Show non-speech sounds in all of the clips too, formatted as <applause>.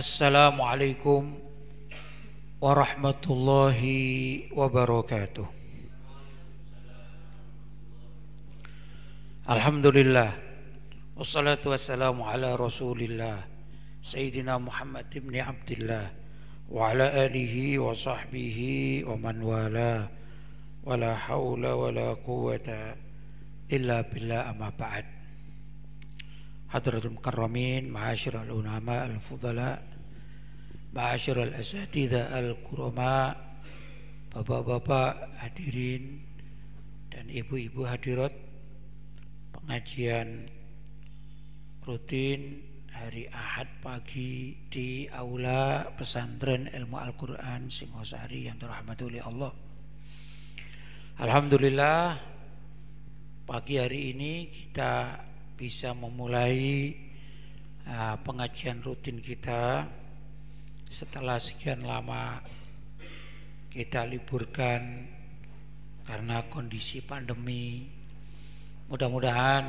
Assalamualaikum warahmatullahi wabarakatuh. Alhamdulillah. Wassalatu wassalamu ala Rasulillah Sayyidina Muhammad ibn Abdullah wa ala alihi wa sahbihi wa man wala wa la haula wa la quwata illa billah amma ba'd. Hadratul mukarramin, ma'asyiral ulama al-fudhala' Ma'asyiral asatidza al-kurama Bapak-bapak hadirin dan ibu-ibu hadirat pengajian rutin hari Ahad pagi di aula pesantren ilmu Al-Qur'an Singosari yang dirahmati oleh Allah. Alhamdulillah pagi hari ini kita bisa memulai ah, pengajian rutin kita setelah sekian lama kita liburkan karena kondisi pandemi. Mudah-mudahan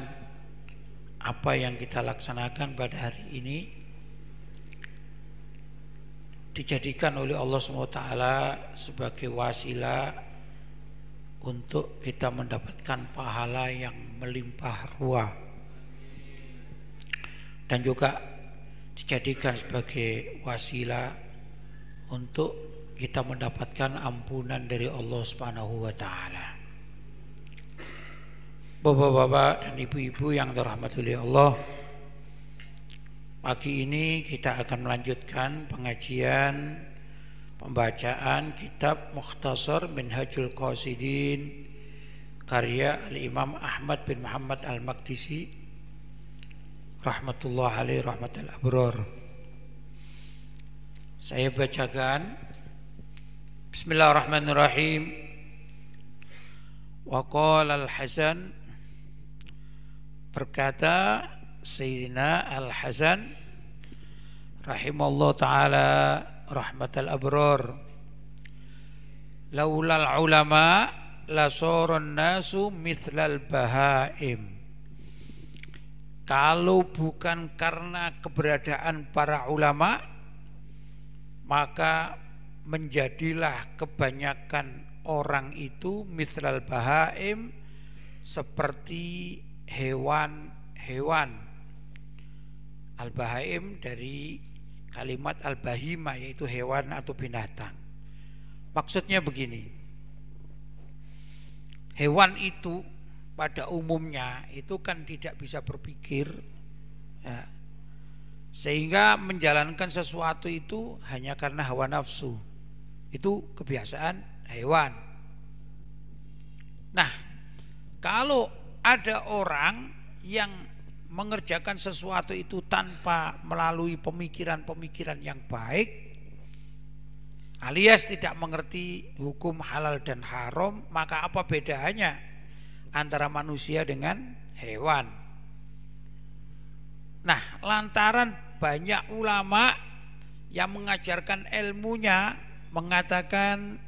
apa yang kita laksanakan pada hari ini dijadikan oleh Allah SWT sebagai wasilah untuk kita mendapatkan pahala yang melimpah ruah dan juga dijadikan sebagai wasilah untuk kita mendapatkan ampunan dari Allah Subhanahu wa taala. Bapak-bapak dan ibu-ibu yang dirahmati oleh Allah, pagi ini kita akan melanjutkan pengajian pembacaan kitab Mukhtasar Minhajul Qasidin karya Al-Imam Ahmad bin Muhammad Al-Maqdisi rahmatullah alaih rahmatul abror saya bacakan Bismillahirrahmanirrahim wa qala al-Hasan berkata Sayyidina al-Hasan rahimallahu taala rahmatul abror. laulal ulama la nasu mithlal bahaim kalau bukan karena keberadaan para ulama, maka menjadilah kebanyakan orang itu mithral bahaim seperti hewan-hewan. Al-bahaim dari kalimat al-bahima yaitu hewan atau binatang. Maksudnya begini. Hewan itu pada umumnya itu kan tidak bisa berpikir ya. sehingga menjalankan sesuatu itu hanya karena hawa nafsu itu kebiasaan hewan nah kalau ada orang yang mengerjakan sesuatu itu tanpa melalui pemikiran-pemikiran yang baik alias tidak mengerti hukum halal dan haram maka apa bedanya antara manusia dengan hewan. Nah, lantaran banyak ulama yang mengajarkan ilmunya mengatakan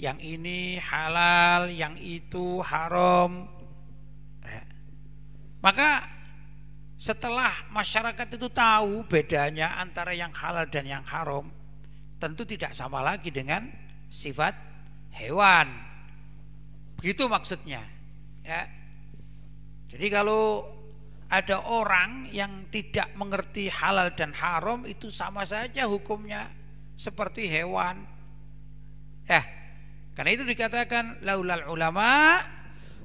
yang ini halal, yang itu haram. Eh, maka setelah masyarakat itu tahu bedanya antara yang halal dan yang haram, tentu tidak sama lagi dengan sifat hewan. Begitu maksudnya. Ya. Jadi kalau ada orang yang tidak mengerti halal dan haram itu sama saja hukumnya seperti hewan. Ya. Karena itu dikatakan laulal ulama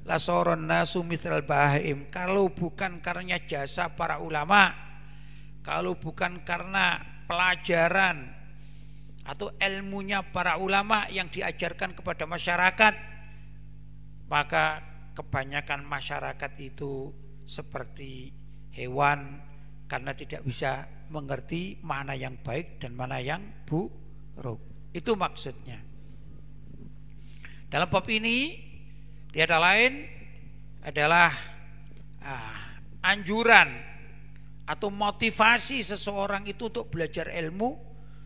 lasoron nasu mitral bahim Kalau bukan karena jasa para ulama, kalau bukan karena pelajaran atau ilmunya para ulama yang diajarkan kepada masyarakat, maka kebanyakan masyarakat itu seperti hewan karena tidak bisa mengerti mana yang baik dan mana yang buruk. Itu maksudnya. Dalam bab ini tiada lain adalah ah, anjuran atau motivasi seseorang itu untuk belajar ilmu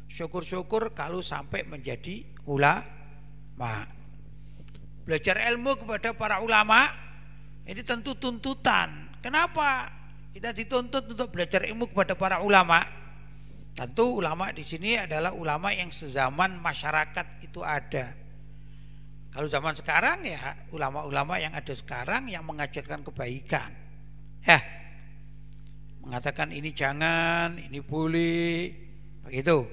syukur-syukur kalau sampai menjadi ulama belajar ilmu kepada para ulama ini tentu tuntutan. Kenapa? Kita dituntut untuk belajar ilmu kepada para ulama. Tentu ulama di sini adalah ulama yang sezaman masyarakat itu ada. Kalau zaman sekarang ya ulama-ulama yang ada sekarang yang mengajarkan kebaikan. Ya. Mengatakan ini jangan, ini boleh, begitu.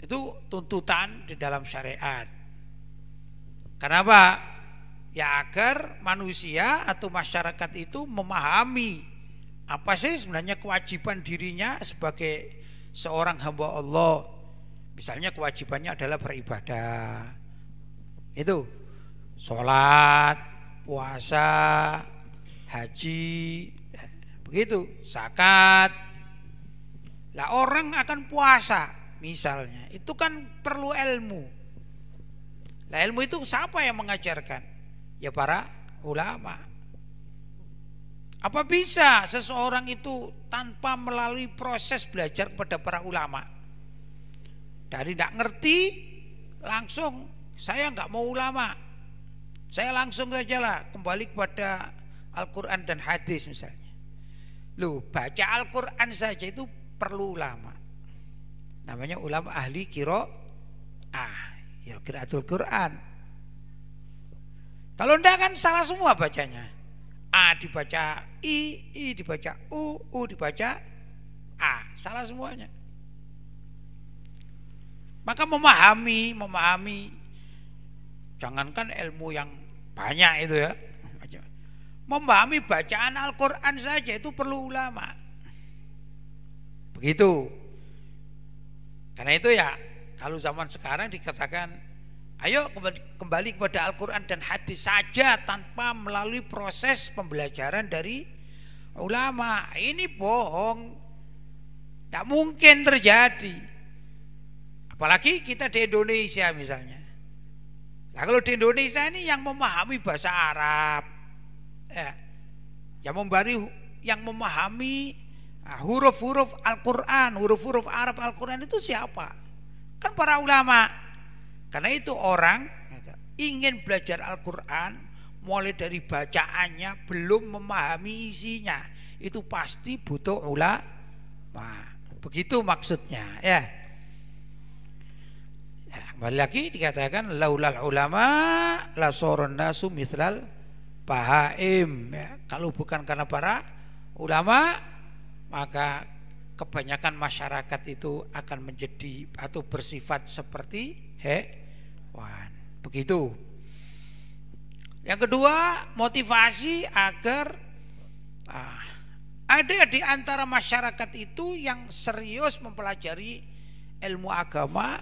Itu tuntutan di dalam syariat. Kenapa? Ya agar manusia atau masyarakat itu memahami apa sih sebenarnya kewajiban dirinya sebagai seorang hamba Allah. Misalnya kewajibannya adalah beribadah. Itu sholat, puasa, haji, begitu, zakat. Lah orang akan puasa misalnya, itu kan perlu ilmu. Nah ilmu itu siapa yang mengajarkan? Ya para ulama. Apa bisa seseorang itu tanpa melalui proses belajar kepada para ulama? Dari tidak ngerti langsung saya nggak mau ulama. Saya langsung saja lah kembali kepada Al-Quran dan hadis misalnya. Lu baca Al-Quran saja itu perlu ulama. Namanya ulama ahli kiro ah. Ya kiraatul Quran. Kalau enggak kan salah semua bacanya. A dibaca I, I dibaca U, U dibaca A. Salah semuanya. Maka memahami, memahami jangankan ilmu yang banyak itu ya. Memahami bacaan Al-Qur'an saja itu perlu ulama. Begitu. Karena itu ya kalau zaman sekarang dikatakan ayo kembali kepada Al-Quran dan hadis saja tanpa melalui proses pembelajaran dari ulama. Ini bohong. Tidak mungkin terjadi. Apalagi kita di Indonesia misalnya. Nah kalau di Indonesia ini yang memahami bahasa Arab, ya, yang membari, yang memahami ah, huruf-huruf Al-Quran, huruf-huruf Arab Al-Quran itu siapa? Kan para ulama. Karena itu orang ingin belajar Al-Quran mulai dari bacaannya belum memahami isinya itu pasti butuh ulama begitu maksudnya ya, ya kembali lagi dikatakan laulal ulama la sorona mitral bahaim ya, kalau bukan karena para ulama maka kebanyakan masyarakat itu akan menjadi atau bersifat seperti hewan. Begitu. Yang kedua, motivasi agar ah, ada di antara masyarakat itu yang serius mempelajari ilmu agama.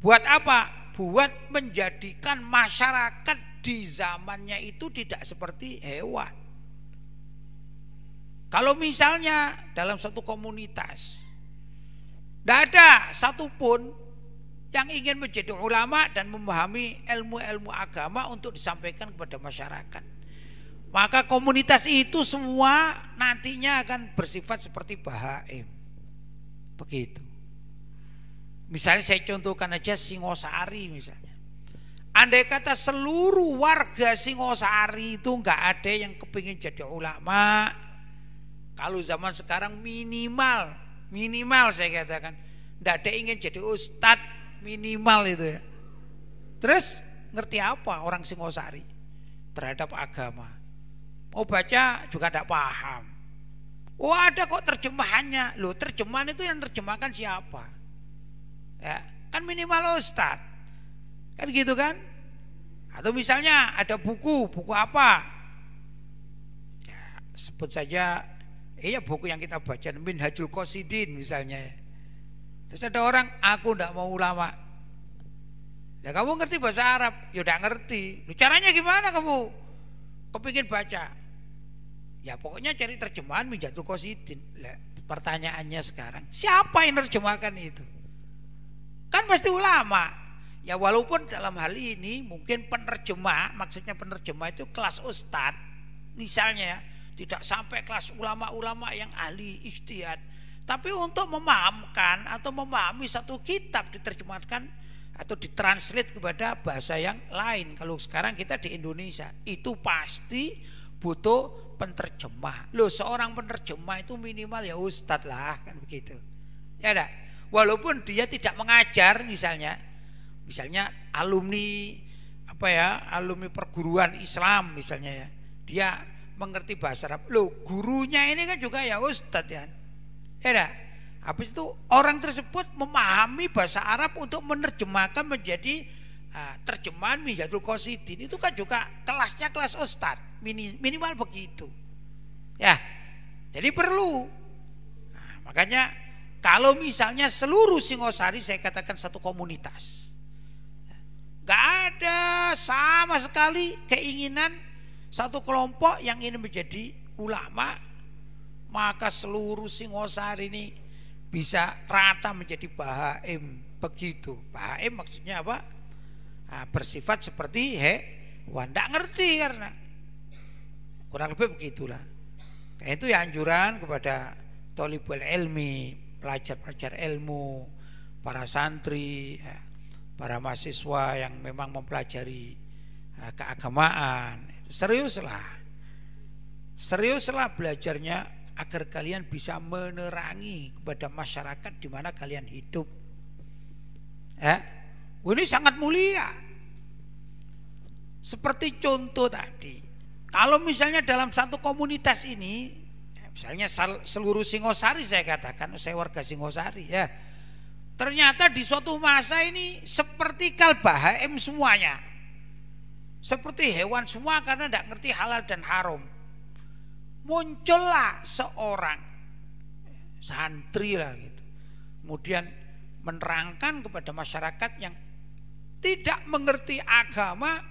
Buat apa? Buat menjadikan masyarakat di zamannya itu tidak seperti hewan kalau misalnya dalam satu komunitas tidak ada satupun yang ingin menjadi ulama dan memahami ilmu-ilmu agama untuk disampaikan kepada masyarakat. Maka komunitas itu semua nantinya akan bersifat seperti bahaim. Begitu. Misalnya saya contohkan aja Singosari misalnya. Andai kata seluruh warga Singosari itu nggak ada yang kepingin jadi ulama, kalau zaman sekarang minimal, minimal saya katakan. Tidak ada ingin jadi ustad minimal itu ya. Terus ngerti apa orang Singosari terhadap agama? Mau baca juga tidak paham. Oh ada kok terjemahannya. Loh terjemahan itu yang terjemahkan siapa? Ya, kan minimal ustad, Kan gitu kan? Atau misalnya ada buku, buku apa? Ya, sebut saja Iya buku yang kita baca Minhajul Qasidin misalnya. Terus ada orang aku tidak mau ulama. Ya kamu ngerti bahasa Arab? Ya udah ngerti. Lu caranya gimana kamu? Kepingin baca. Ya pokoknya cari terjemahan Minhajul Qasidin. Lah, pertanyaannya sekarang, siapa yang terjemahkan itu? Kan pasti ulama. Ya walaupun dalam hal ini mungkin penerjemah, maksudnya penerjemah itu kelas ustad misalnya ya tidak sampai kelas ulama-ulama yang ahli ijtihad. Tapi untuk memahamkan atau memahami satu kitab diterjemahkan atau ditranslate kepada bahasa yang lain. Kalau sekarang kita di Indonesia itu pasti butuh penterjemah. Loh seorang penerjemah itu minimal ya ustadz lah kan begitu. Ya ada. Walaupun dia tidak mengajar misalnya, misalnya alumni apa ya alumni perguruan Islam misalnya ya, dia mengerti bahasa Arab. Loh, gurunya ini kan juga ya ustadz ya. Ya Habis itu orang tersebut memahami bahasa Arab untuk menerjemahkan menjadi uh, terjemahan Mijatul Qasidin. Itu kan juga kelasnya kelas ustad, minimal begitu. Ya. Jadi perlu. Nah, makanya kalau misalnya seluruh Singosari saya katakan satu komunitas. Gak ada sama sekali keinginan satu kelompok yang ingin menjadi ulama, maka seluruh Singosari ini bisa rata menjadi bahaim begitu. Bahaim maksudnya apa? Nah, bersifat seperti he wanda ngerti karena kurang lebih begitulah. Karena itu ya anjuran kepada tolibul ilmi, pelajar-pelajar ilmu, para santri, ya, para mahasiswa yang memang mempelajari Ah, keagamaan. Seriuslah. Seriuslah belajarnya agar kalian bisa menerangi kepada masyarakat di mana kalian hidup. Eh, ini sangat mulia. Seperti contoh tadi, kalau misalnya dalam satu komunitas ini, eh, misalnya seluruh Singosari saya katakan, saya warga Singosari ya, ternyata di suatu masa ini seperti HM semuanya seperti hewan semua karena tidak ngerti halal dan haram. Muncullah seorang santri lah gitu. Kemudian menerangkan kepada masyarakat yang tidak mengerti agama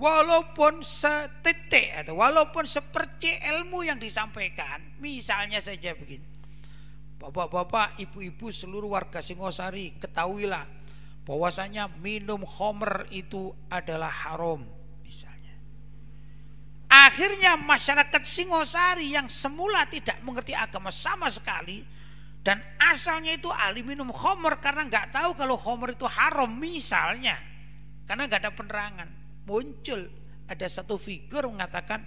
walaupun setitik atau walaupun seperti ilmu yang disampaikan. Misalnya saja begini. Bapak-bapak, ibu-ibu seluruh warga Singosari ketahuilah bahwasanya minum homer itu adalah haram misalnya. Akhirnya masyarakat Singosari yang semula tidak mengerti agama sama sekali dan asalnya itu ahli minum homer karena nggak tahu kalau homer itu haram misalnya karena nggak ada penerangan muncul ada satu figur mengatakan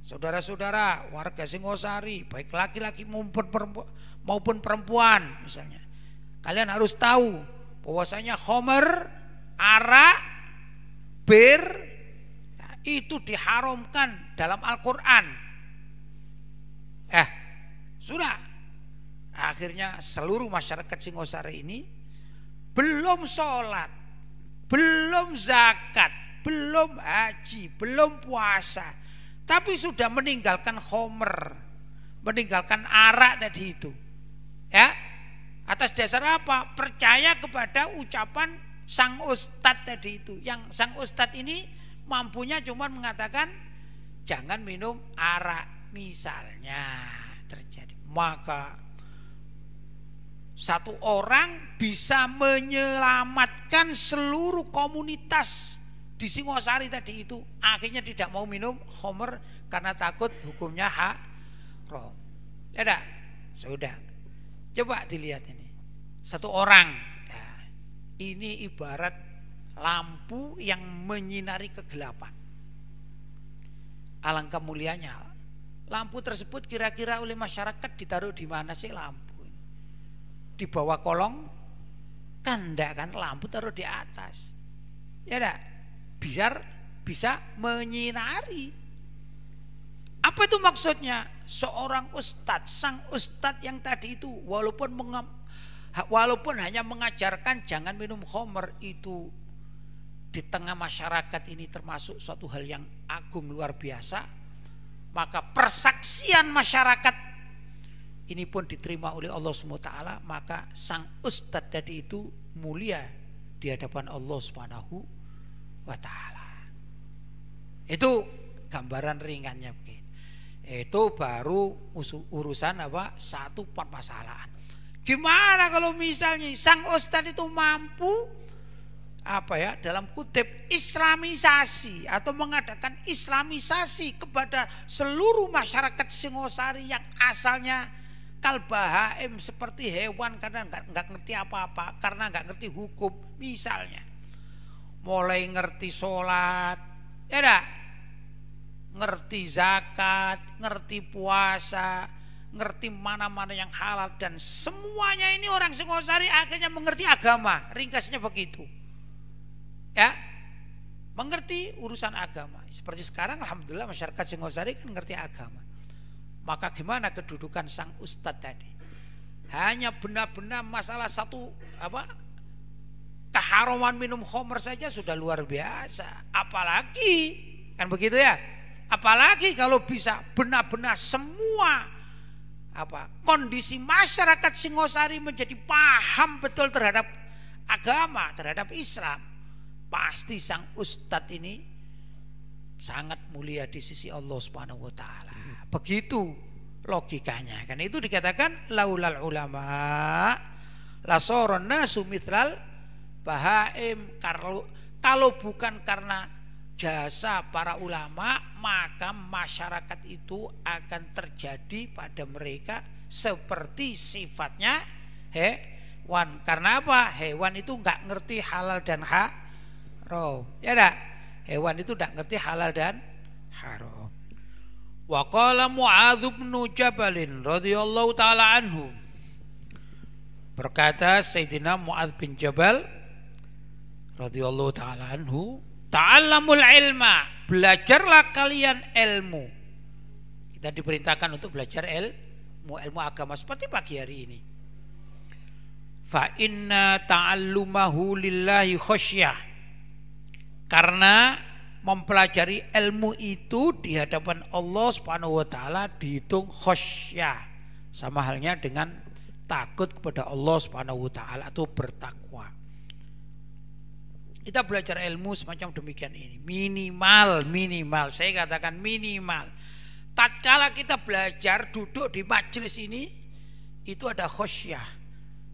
saudara-saudara warga Singosari baik laki-laki maupun perempuan, maupun perempuan misalnya kalian harus tahu bahwasanya homer, arak, bir nah, itu diharamkan dalam Al-Qur'an. Eh, sudah. Akhirnya seluruh masyarakat Singosari ini belum sholat, belum zakat, belum haji, belum puasa, tapi sudah meninggalkan homer, meninggalkan arak tadi itu. Ya, Atas dasar apa? Percaya kepada ucapan sang ustad tadi itu. Yang sang ustad ini mampunya cuma mengatakan jangan minum arak misalnya terjadi. Maka satu orang bisa menyelamatkan seluruh komunitas di Singosari tadi itu akhirnya tidak mau minum homer karena takut hukumnya haram. Tidak, ya sudah. Coba dilihat ini. Satu orang. Ya, ini ibarat lampu yang menyinari kegelapan. Alangkah mulianya. Lampu tersebut kira-kira oleh masyarakat ditaruh di mana sih lampu? Di bawah kolong Kan enggak kan lampu taruh di atas. Ya enggak? Biar bisa menyinari. Apa itu maksudnya? seorang ustadz, sang ustadz yang tadi itu walaupun walaupun hanya mengajarkan jangan minum homer itu di tengah masyarakat ini termasuk suatu hal yang agung luar biasa maka persaksian masyarakat ini pun diterima oleh Allah SWT maka sang ustadz tadi itu mulia di hadapan Allah Subhanahu wa taala. Itu gambaran ringannya begini. Itu baru urusan apa? Satu permasalahan. Gimana kalau misalnya sang ustadz itu mampu apa ya dalam kutip islamisasi atau mengadakan islamisasi kepada seluruh masyarakat Singosari yang asalnya kalbahaim seperti hewan karena nggak nggak ngerti apa-apa karena nggak ngerti hukum misalnya mulai ngerti sholat ya enggak? ngerti zakat, ngerti puasa, ngerti mana-mana yang halal dan semuanya ini orang Singosari akhirnya mengerti agama, ringkasnya begitu. Ya. Mengerti urusan agama. Seperti sekarang alhamdulillah masyarakat Singosari kan ngerti agama. Maka gimana kedudukan sang ustadz tadi? Hanya benar-benar masalah satu apa keharuman minum homer saja sudah luar biasa. Apalagi kan begitu ya? Apalagi kalau bisa benar-benar semua apa kondisi masyarakat Singosari menjadi paham betul terhadap agama, terhadap Islam. Pasti sang ustadz ini sangat mulia di sisi Allah Subhanahu wa taala. Hmm. Begitu logikanya. Kan itu dikatakan laulal ulama lasoron nasu mitral bahaim kalau bukan karena jasa para ulama maka masyarakat itu akan terjadi pada mereka seperti sifatnya hewan karena apa hewan itu nggak ngerti halal dan haram ya dak hewan itu nggak ngerti halal dan haram wa qala muadz bin jabalin radhiyallahu taala anhu berkata sayyidina muadz bin jabal radhiyallahu taala anhu Ta'allamul ilma, belajarlah kalian ilmu. Kita diperintahkan untuk belajar ilmu, ilmu agama seperti pagi hari ini. Fa inna ta'allumahu lillahi khosyah. Karena mempelajari ilmu itu di hadapan Allah Subhanahu wa taala dihitung khosyah. Sama halnya dengan takut kepada Allah Subhanahu wa taala atau bertakwa. Kita belajar ilmu semacam demikian ini. Minimal, minimal. Saya katakan minimal. Tatkala kita belajar duduk di majelis ini, itu ada khosyah,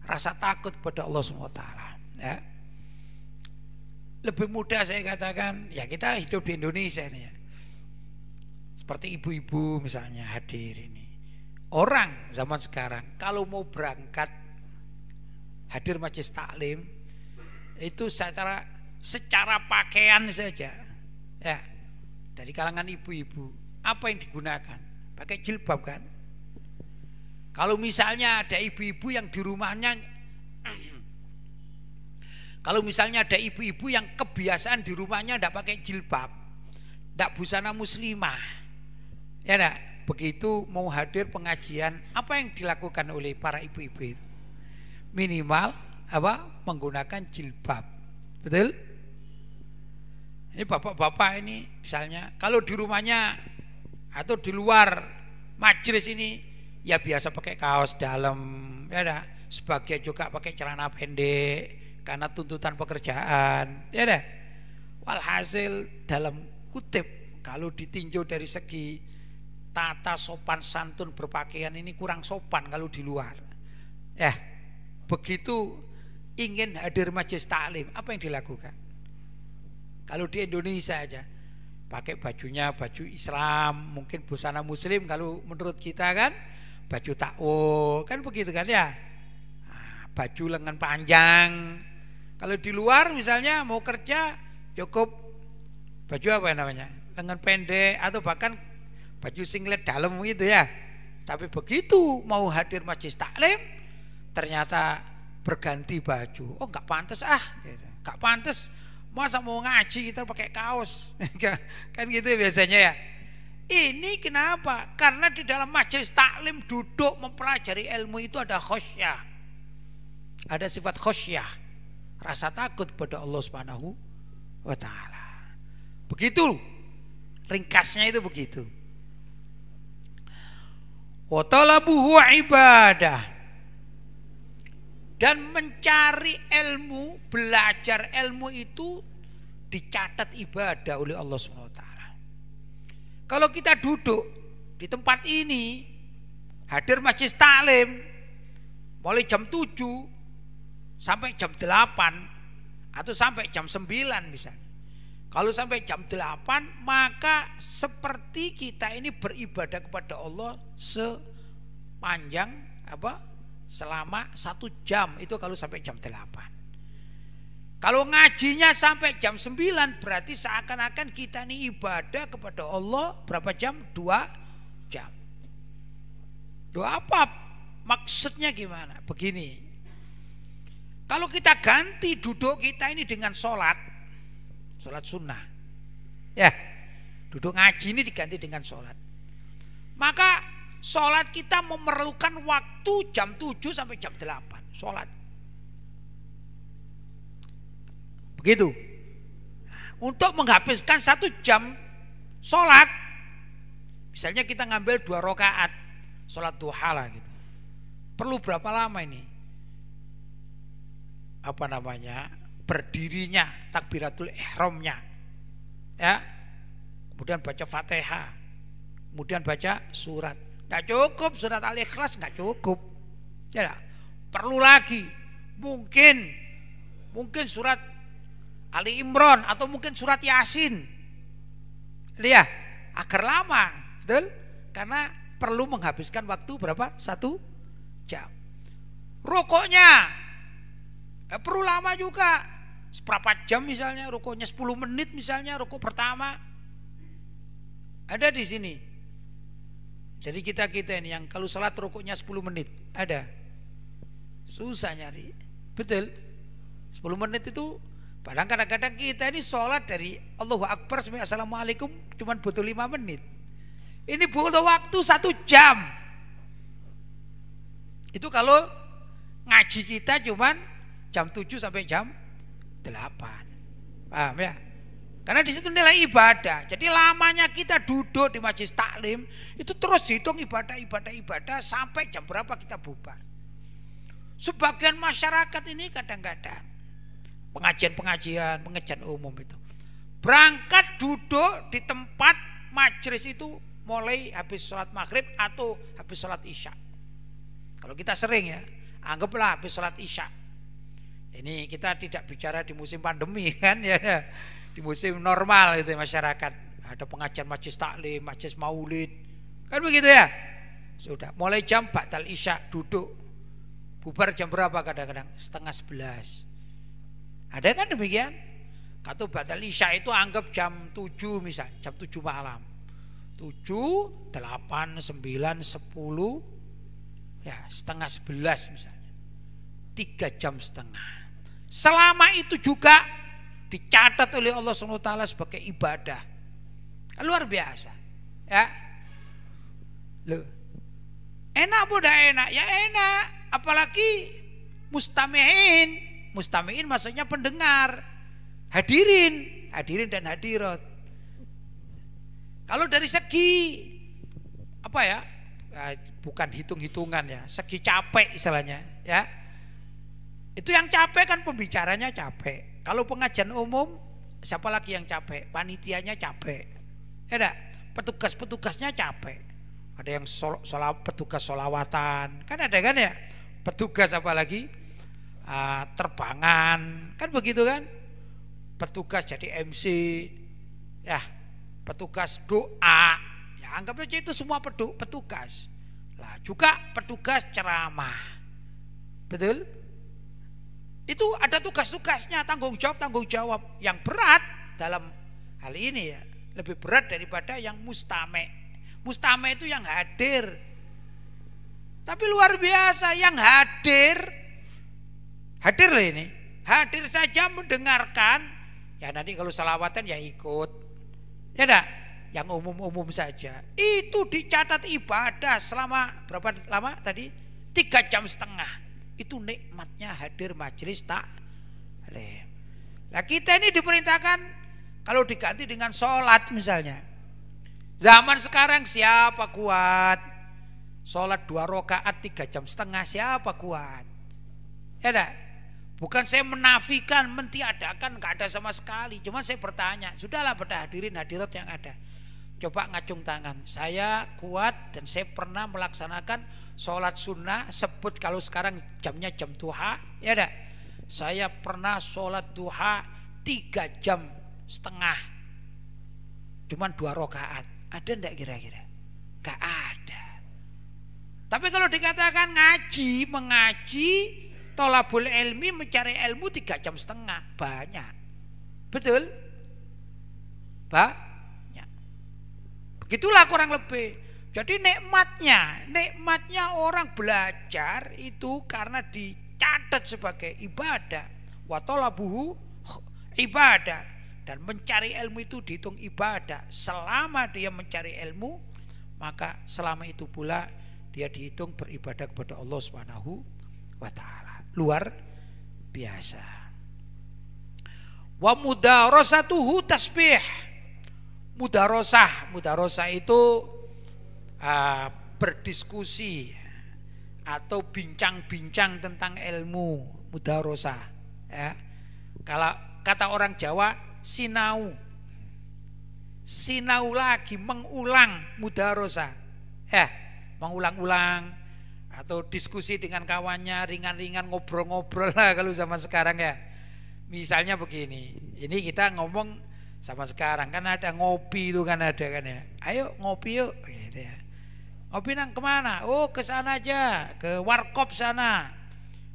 rasa takut pada Allah SWT. Ya. Lebih mudah saya katakan, ya kita hidup di Indonesia ini ya. Seperti ibu-ibu misalnya hadir ini. Orang zaman sekarang kalau mau berangkat hadir majelis taklim itu secara secara pakaian saja ya dari kalangan ibu-ibu apa yang digunakan pakai jilbab kan kalau misalnya ada ibu-ibu yang di rumahnya <clears throat> kalau misalnya ada ibu-ibu yang kebiasaan di rumahnya tidak pakai jilbab tidak busana muslimah ya enggak? begitu mau hadir pengajian apa yang dilakukan oleh para ibu-ibu itu minimal apa menggunakan jilbab betul ini bapak-bapak ini misalnya kalau di rumahnya atau di luar majelis ini ya biasa pakai kaos dalam ya dah sebagai juga pakai celana pendek karena tuntutan pekerjaan ya dah walhasil dalam kutip kalau ditinjau dari segi tata sopan santun berpakaian ini kurang sopan kalau di luar ya begitu ingin hadir majelis taklim apa yang dilakukan kalau di Indonesia aja pakai bajunya baju Islam, mungkin busana muslim kalau menurut kita kan baju takwo, kan begitu kan ya. Ah, baju lengan panjang. Kalau di luar misalnya mau kerja cukup baju apa namanya? lengan pendek atau bahkan baju singlet dalam gitu ya. Tapi begitu mau hadir majelis taklim ternyata berganti baju. Oh nggak pantas ah, gitu. nggak pantas Masa mau ngaji kita pakai kaos? <laughs> Kan, kan gitu biasanya ya. Ini kenapa? Karena di dalam majelis taklim duduk mempelajari ilmu itu ada khosyah. Ada sifat khosyah. Rasa takut kepada Allah Subhanahu wa taala. Begitu. Ringkasnya itu begitu. Wa talabuhu ibadah dan mencari ilmu, belajar ilmu itu dicatat ibadah oleh Allah SWT. Kalau kita duduk di tempat ini, hadir majlis taklim mulai jam 7 sampai jam 8 atau sampai jam 9 misalnya. Kalau sampai jam 8 maka seperti kita ini beribadah kepada Allah sepanjang apa selama satu jam itu kalau sampai jam delapan kalau ngajinya sampai jam sembilan berarti seakan-akan kita ini ibadah kepada Allah berapa jam? Dua jam. Doa apa? Maksudnya gimana? Begini. Kalau kita ganti duduk kita ini dengan sholat, sholat sunnah, ya duduk ngaji ini diganti dengan sholat, maka Sholat kita memerlukan waktu jam 7 sampai jam 8. Sholat. Begitu. Untuk menghabiskan satu jam sholat. Misalnya kita ngambil dua rokaat. Sholat duha lah gitu. Perlu berapa lama ini? Apa namanya? Berdirinya, takbiratul ihramnya. Ya. Kemudian baca fatihah. Kemudian baca surat Nggak cukup surat al-ikhlas nggak cukup. Ya, perlu lagi. Mungkin mungkin surat Ali Imron atau mungkin surat Yasin. Lihat, ya, agar lama, betul? Karena perlu menghabiskan waktu berapa? Satu jam. Rokoknya perlu lama juga. Seberapa jam misalnya, rokoknya 10 menit misalnya, rokok pertama. Ada di sini jadi kita-kita ini yang kalau salat rukuknya 10 menit, ada. Susah nyari. Betul? 10 menit itu padahal kadang-kadang kita ini sholat dari Allahu Akbar sampai Assalamualaikum cuma butuh 5 menit. Ini butuh waktu satu jam. Itu kalau ngaji kita cuman jam 7 sampai jam 8. Paham ya? Karena di situ nilai ibadah. Jadi lamanya kita duduk di majlis taklim itu terus hitung ibadah, ibadah, ibadah sampai jam berapa kita bubar. Sebagian masyarakat ini kadang-kadang pengajian-pengajian, pengajian umum itu berangkat duduk di tempat majlis itu mulai habis sholat maghrib atau habis sholat isya. Kalau kita sering ya, anggaplah habis sholat isya. Ini kita tidak bicara di musim pandemi <laughs> kan ya di musim normal itu masyarakat ada pengajian majelis taklim, majelis maulid. Kan begitu ya? Sudah mulai jam batal isya duduk. Bubar jam berapa kadang-kadang? Setengah sebelas. Ada kan demikian? Kata batal isya itu anggap jam tujuh misal, jam tujuh malam. tujuh, delapan, sembilan, sepuluh, ya, setengah sebelas misalnya. Tiga jam setengah. Selama itu juga dicatat oleh Allah SWT sebagai ibadah. Luar biasa. Ya. Loh. Enak udah enak? Ya enak. Apalagi mustamein, mustamein maksudnya pendengar. Hadirin. Hadirin dan hadirat. Kalau dari segi apa ya, ya? bukan hitung-hitungan ya, segi capek istilahnya, ya. Itu yang capek kan pembicaranya capek. Kalau pengajian umum, siapa lagi yang capek? Panitianya capek. ada ya Petugas-petugasnya capek. Ada yang sol, sol, petugas solawatan, kan ada kan ya? Petugas apa lagi? Ah, terbangan, kan begitu kan? Petugas jadi MC, ya petugas doa, ya anggap saja itu semua petugas. Lah juga petugas ceramah, betul? Itu ada tugas-tugasnya, tanggung jawab-tanggung jawab yang berat dalam hal ini ya. Lebih berat daripada yang mustame. Mustame itu yang hadir. Tapi luar biasa yang hadir. Hadir loh ini. Hadir saja mendengarkan. Ya nanti kalau salawatan ya ikut. Ya enggak? Yang umum-umum saja. Itu dicatat ibadah selama berapa lama tadi? Tiga jam setengah itu nikmatnya hadir majelis taklim. Nah kita ini diperintahkan kalau diganti dengan sholat misalnya. Zaman sekarang siapa kuat? Sholat dua rakaat tiga jam setengah siapa kuat? Ya enggak? Bukan saya menafikan, mentiadakan, nggak ada sama sekali. Cuma saya bertanya, sudahlah pada hadirin hadirat yang ada. Coba ngacung tangan, saya kuat dan saya pernah melaksanakan sholat sunnah sebut kalau sekarang jamnya jam duha ya ada saya pernah sholat duha tiga jam setengah cuman dua rakaat ada ndak kira-kira gak ada tapi kalau dikatakan ngaji mengaji tolabul ilmi mencari ilmu tiga jam setengah banyak betul banyak begitulah kurang lebih jadi nikmatnya, nikmatnya orang belajar itu karena dicatat sebagai ibadah. Watolabuhu ibadah dan mencari ilmu itu dihitung ibadah. Selama dia mencari ilmu, maka selama itu pula dia dihitung beribadah kepada Allah Subhanahu wa taala. Luar biasa. Wa mudarosatuhu tasbih. Mudarosah, mudarosah itu Ah, berdiskusi atau bincang-bincang tentang ilmu mudarosa ya kalau kata orang Jawa sinau sinau lagi mengulang mudarosa ya mengulang-ulang atau diskusi dengan kawannya ringan-ringan ngobrol-ngobrol lah kalau zaman sekarang ya misalnya begini ini kita ngomong sama sekarang kan ada ngopi itu kan ada kan ya ayo ngopi yuk gitu ya Opinang oh, kemana? Oh ke sana aja, ke warkop sana.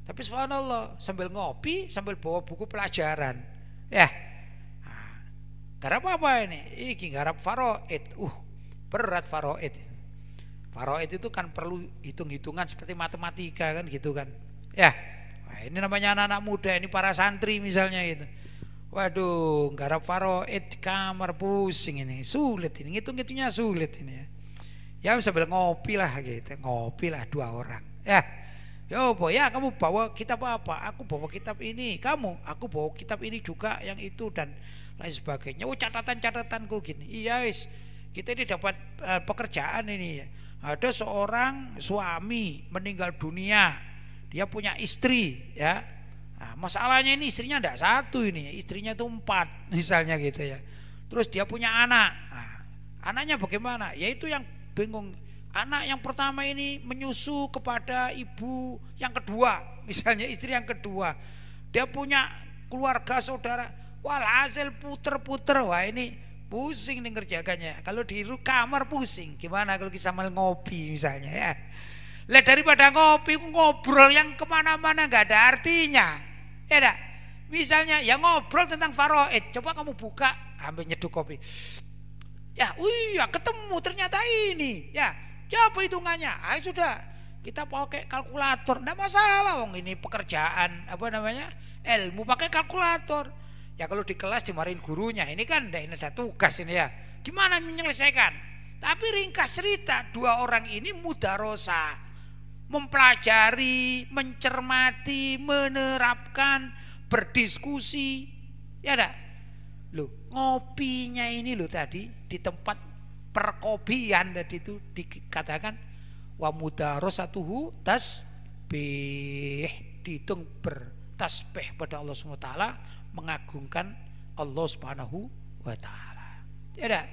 Tapi subhanallah sambil ngopi sambil bawa buku pelajaran, ya. Nah, garap apa ini? Iki garap faroid. Uh berat faroid. Faroid itu kan perlu hitung-hitungan seperti matematika kan gitu kan, ya. Nah, ini namanya anak-anak muda, ini para santri misalnya gitu. Waduh, garap faroid kamar pusing ini, sulit ini, ngitung-ngitungnya sulit ini ya. Ya sambil ngopi lah gitu, ngopi lah dua orang. Ya, yo ya boy, ya kamu bawa kitab apa? Aku bawa kitab ini. Kamu, aku bawa kitab ini juga yang itu dan lain sebagainya. Oh catatan-catatanku gini. Iya wis, kita ini dapat uh, pekerjaan ini. Ada seorang suami meninggal dunia. Dia punya istri, ya. Nah, masalahnya ini istrinya tidak satu ini, istrinya itu empat misalnya gitu ya. Terus dia punya anak. Nah, anaknya bagaimana? Yaitu yang bingung anak yang pertama ini menyusu kepada ibu yang kedua <laughs> misalnya istri yang kedua dia punya keluarga saudara walhasil puter-puter wah ini pusing nih ngerjakannya kalau di kamar pusing gimana kalau kita sama ngopi misalnya ya lah daripada ngopi ngobrol yang kemana-mana nggak ada artinya ya dah misalnya ya ngobrol tentang faroid coba kamu buka ambil nyeduk kopi Ya, iya ketemu ternyata ini. Ya, siapa hitungannya? ayo ah, ya sudah, kita pakai kalkulator. Enggak masalah wong ini pekerjaan apa namanya? Ilmu pakai kalkulator. Ya kalau di kelas dimarahin gurunya, ini kan ini ada tugas ini ya. Gimana menyelesaikan? Tapi ringkas cerita, dua orang ini rosa mempelajari, mencermati, menerapkan, berdiskusi. Ya ada. Loh, ngopinya ini loh tadi di tempat perkopian tadi itu dikatakan wa mudarosatuhu tasbih dihitung bertasbih pada Allah taala mengagungkan Allah Subhanahu wa taala. Ya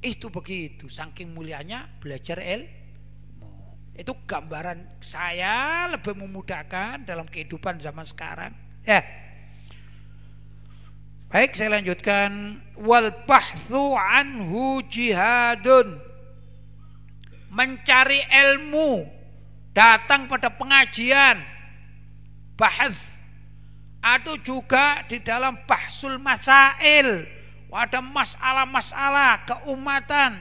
Itu begitu saking mulianya belajar ilmu. Itu gambaran saya lebih memudahkan dalam kehidupan zaman sekarang. Ya. Baik saya lanjutkan wal bahthu anhu jihadun mencari ilmu datang pada pengajian bahas atau juga di dalam bahsul masail ada masalah-masalah keumatan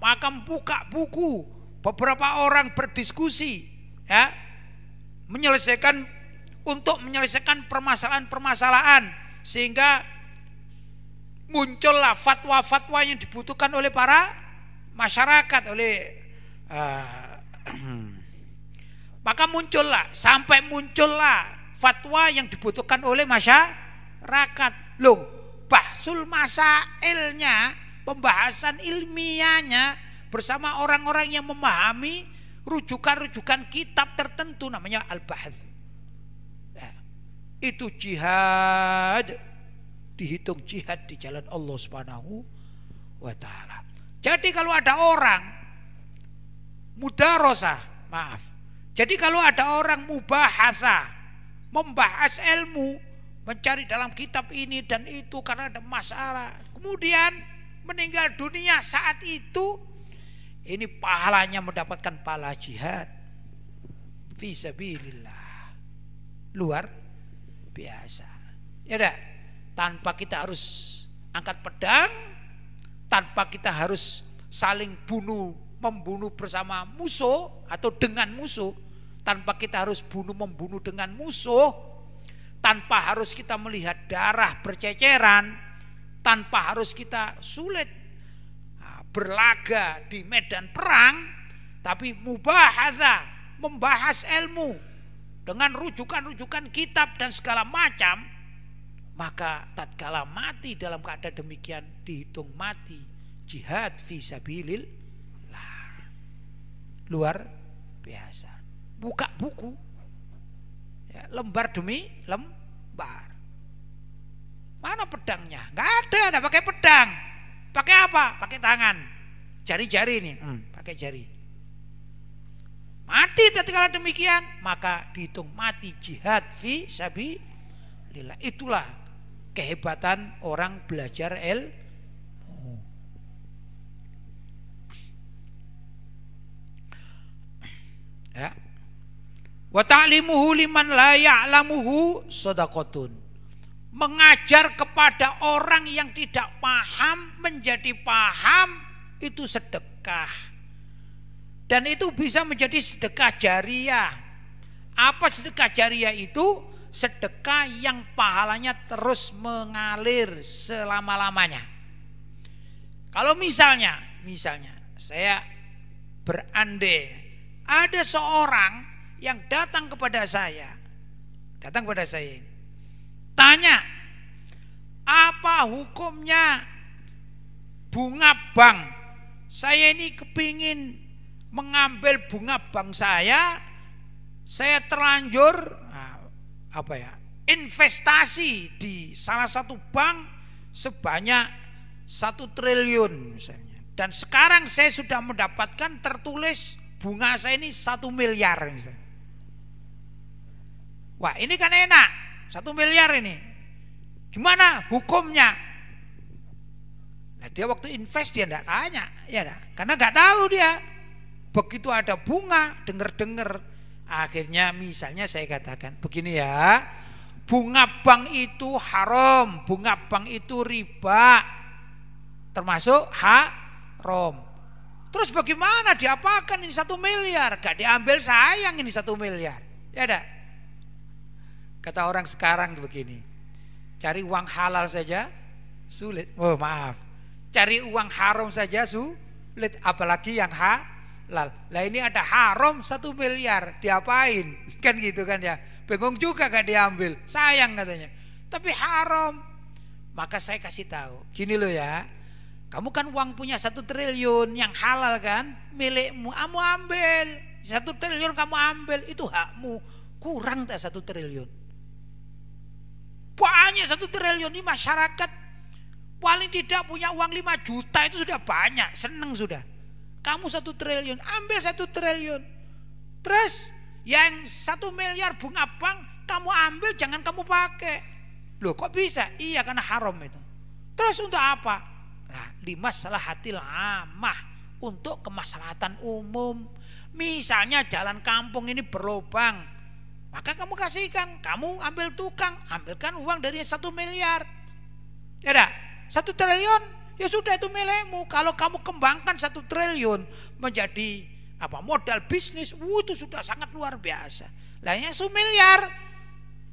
maka buka buku beberapa orang berdiskusi ya menyelesaikan untuk menyelesaikan permasalahan-permasalahan sehingga muncullah fatwa-fatwa yang dibutuhkan oleh para masyarakat oleh uh, <clears throat> maka muncullah sampai muncullah fatwa yang dibutuhkan oleh masyarakat loh bahsul masailnya pembahasan ilmiahnya bersama orang-orang yang memahami rujukan-rujukan kitab tertentu namanya al-bahz nah, itu jihad dihitung jihad di jalan Allah Subhanahu wa taala. Jadi kalau ada orang mudarosa, maaf. Jadi kalau ada orang mubahasa, membahas ilmu, mencari dalam kitab ini dan itu karena ada masalah. Kemudian meninggal dunia saat itu ini pahalanya mendapatkan pahala jihad fisabilillah luar biasa ya udah tanpa kita harus angkat pedang, tanpa kita harus saling bunuh membunuh bersama musuh atau dengan musuh, tanpa kita harus bunuh membunuh dengan musuh, tanpa harus kita melihat darah berceceran, tanpa harus kita sulit berlaga di medan perang, tapi mubahaza, membahas ilmu dengan rujukan-rujukan kitab dan segala macam, maka tatkala mati dalam keadaan demikian dihitung mati jihad visabilil lah luar biasa buka buku ya, lembar demi lembar mana pedangnya nggak ada nggak pakai pedang pakai apa pakai tangan jari-jari ini hmm, pakai jari mati tatkala demikian maka dihitung mati jihad fi sabi lillah itulah kehebatan orang belajar ilmu. Ya. Wa ta'limuhu liman la ya'lamuhu sadaqatun. Mengajar kepada orang yang tidak paham menjadi paham itu sedekah. Dan itu bisa menjadi sedekah jariah. Apa sedekah jariah itu? sedekah yang pahalanya terus mengalir selama-lamanya. Kalau misalnya, misalnya saya berandai ada seorang yang datang kepada saya, datang kepada saya tanya apa hukumnya bunga bank? Saya ini kepingin mengambil bunga bank saya, saya terlanjur apa ya investasi di salah satu bank sebanyak satu triliun misalnya dan sekarang saya sudah mendapatkan tertulis bunga saya ini satu miliar misalnya. Wah ini kan enak satu miliar ini gimana hukumnya nah dia waktu invest dia tidak tanya ya karena nggak tahu dia begitu ada bunga denger dengar Akhirnya misalnya saya katakan begini ya, bunga bank itu haram, bunga bank itu riba, termasuk haram. Terus bagaimana diapakan ini satu miliar? Gak diambil sayang ini satu miliar. Ya ada. Kata orang sekarang begini, cari uang halal saja sulit. Oh maaf, cari uang haram saja sulit, apalagi yang haram halal. Lah ini ada haram satu miliar, diapain? <laughs> Kan gitu kan ya. Bengong juga gak diambil, sayang katanya. Tapi haram. Maka saya kasih tahu, gini loh ya. Kamu kan uang punya satu triliun yang halal kan, milikmu, kamu ah, ambil. Satu triliun kamu ambil, itu hakmu. Kurang tak satu triliun? Banyak satu triliun ini masyarakat paling tidak punya uang 5 juta itu sudah banyak, seneng sudah kamu satu triliun, ambil satu triliun. Terus yang satu miliar bunga bank kamu ambil jangan kamu pakai. Loh kok bisa? Iya karena haram itu. Terus untuk apa? Nah, lima salah hati lama untuk kemaslahatan umum. Misalnya jalan kampung ini berlubang, maka kamu kasihkan, kamu ambil tukang, ambilkan uang dari satu miliar. Ya, satu triliun Ya sudah itu milikmu. Kalau kamu kembangkan satu triliun menjadi apa modal bisnis, wuh, itu sudah sangat luar biasa. Lainnya miliar,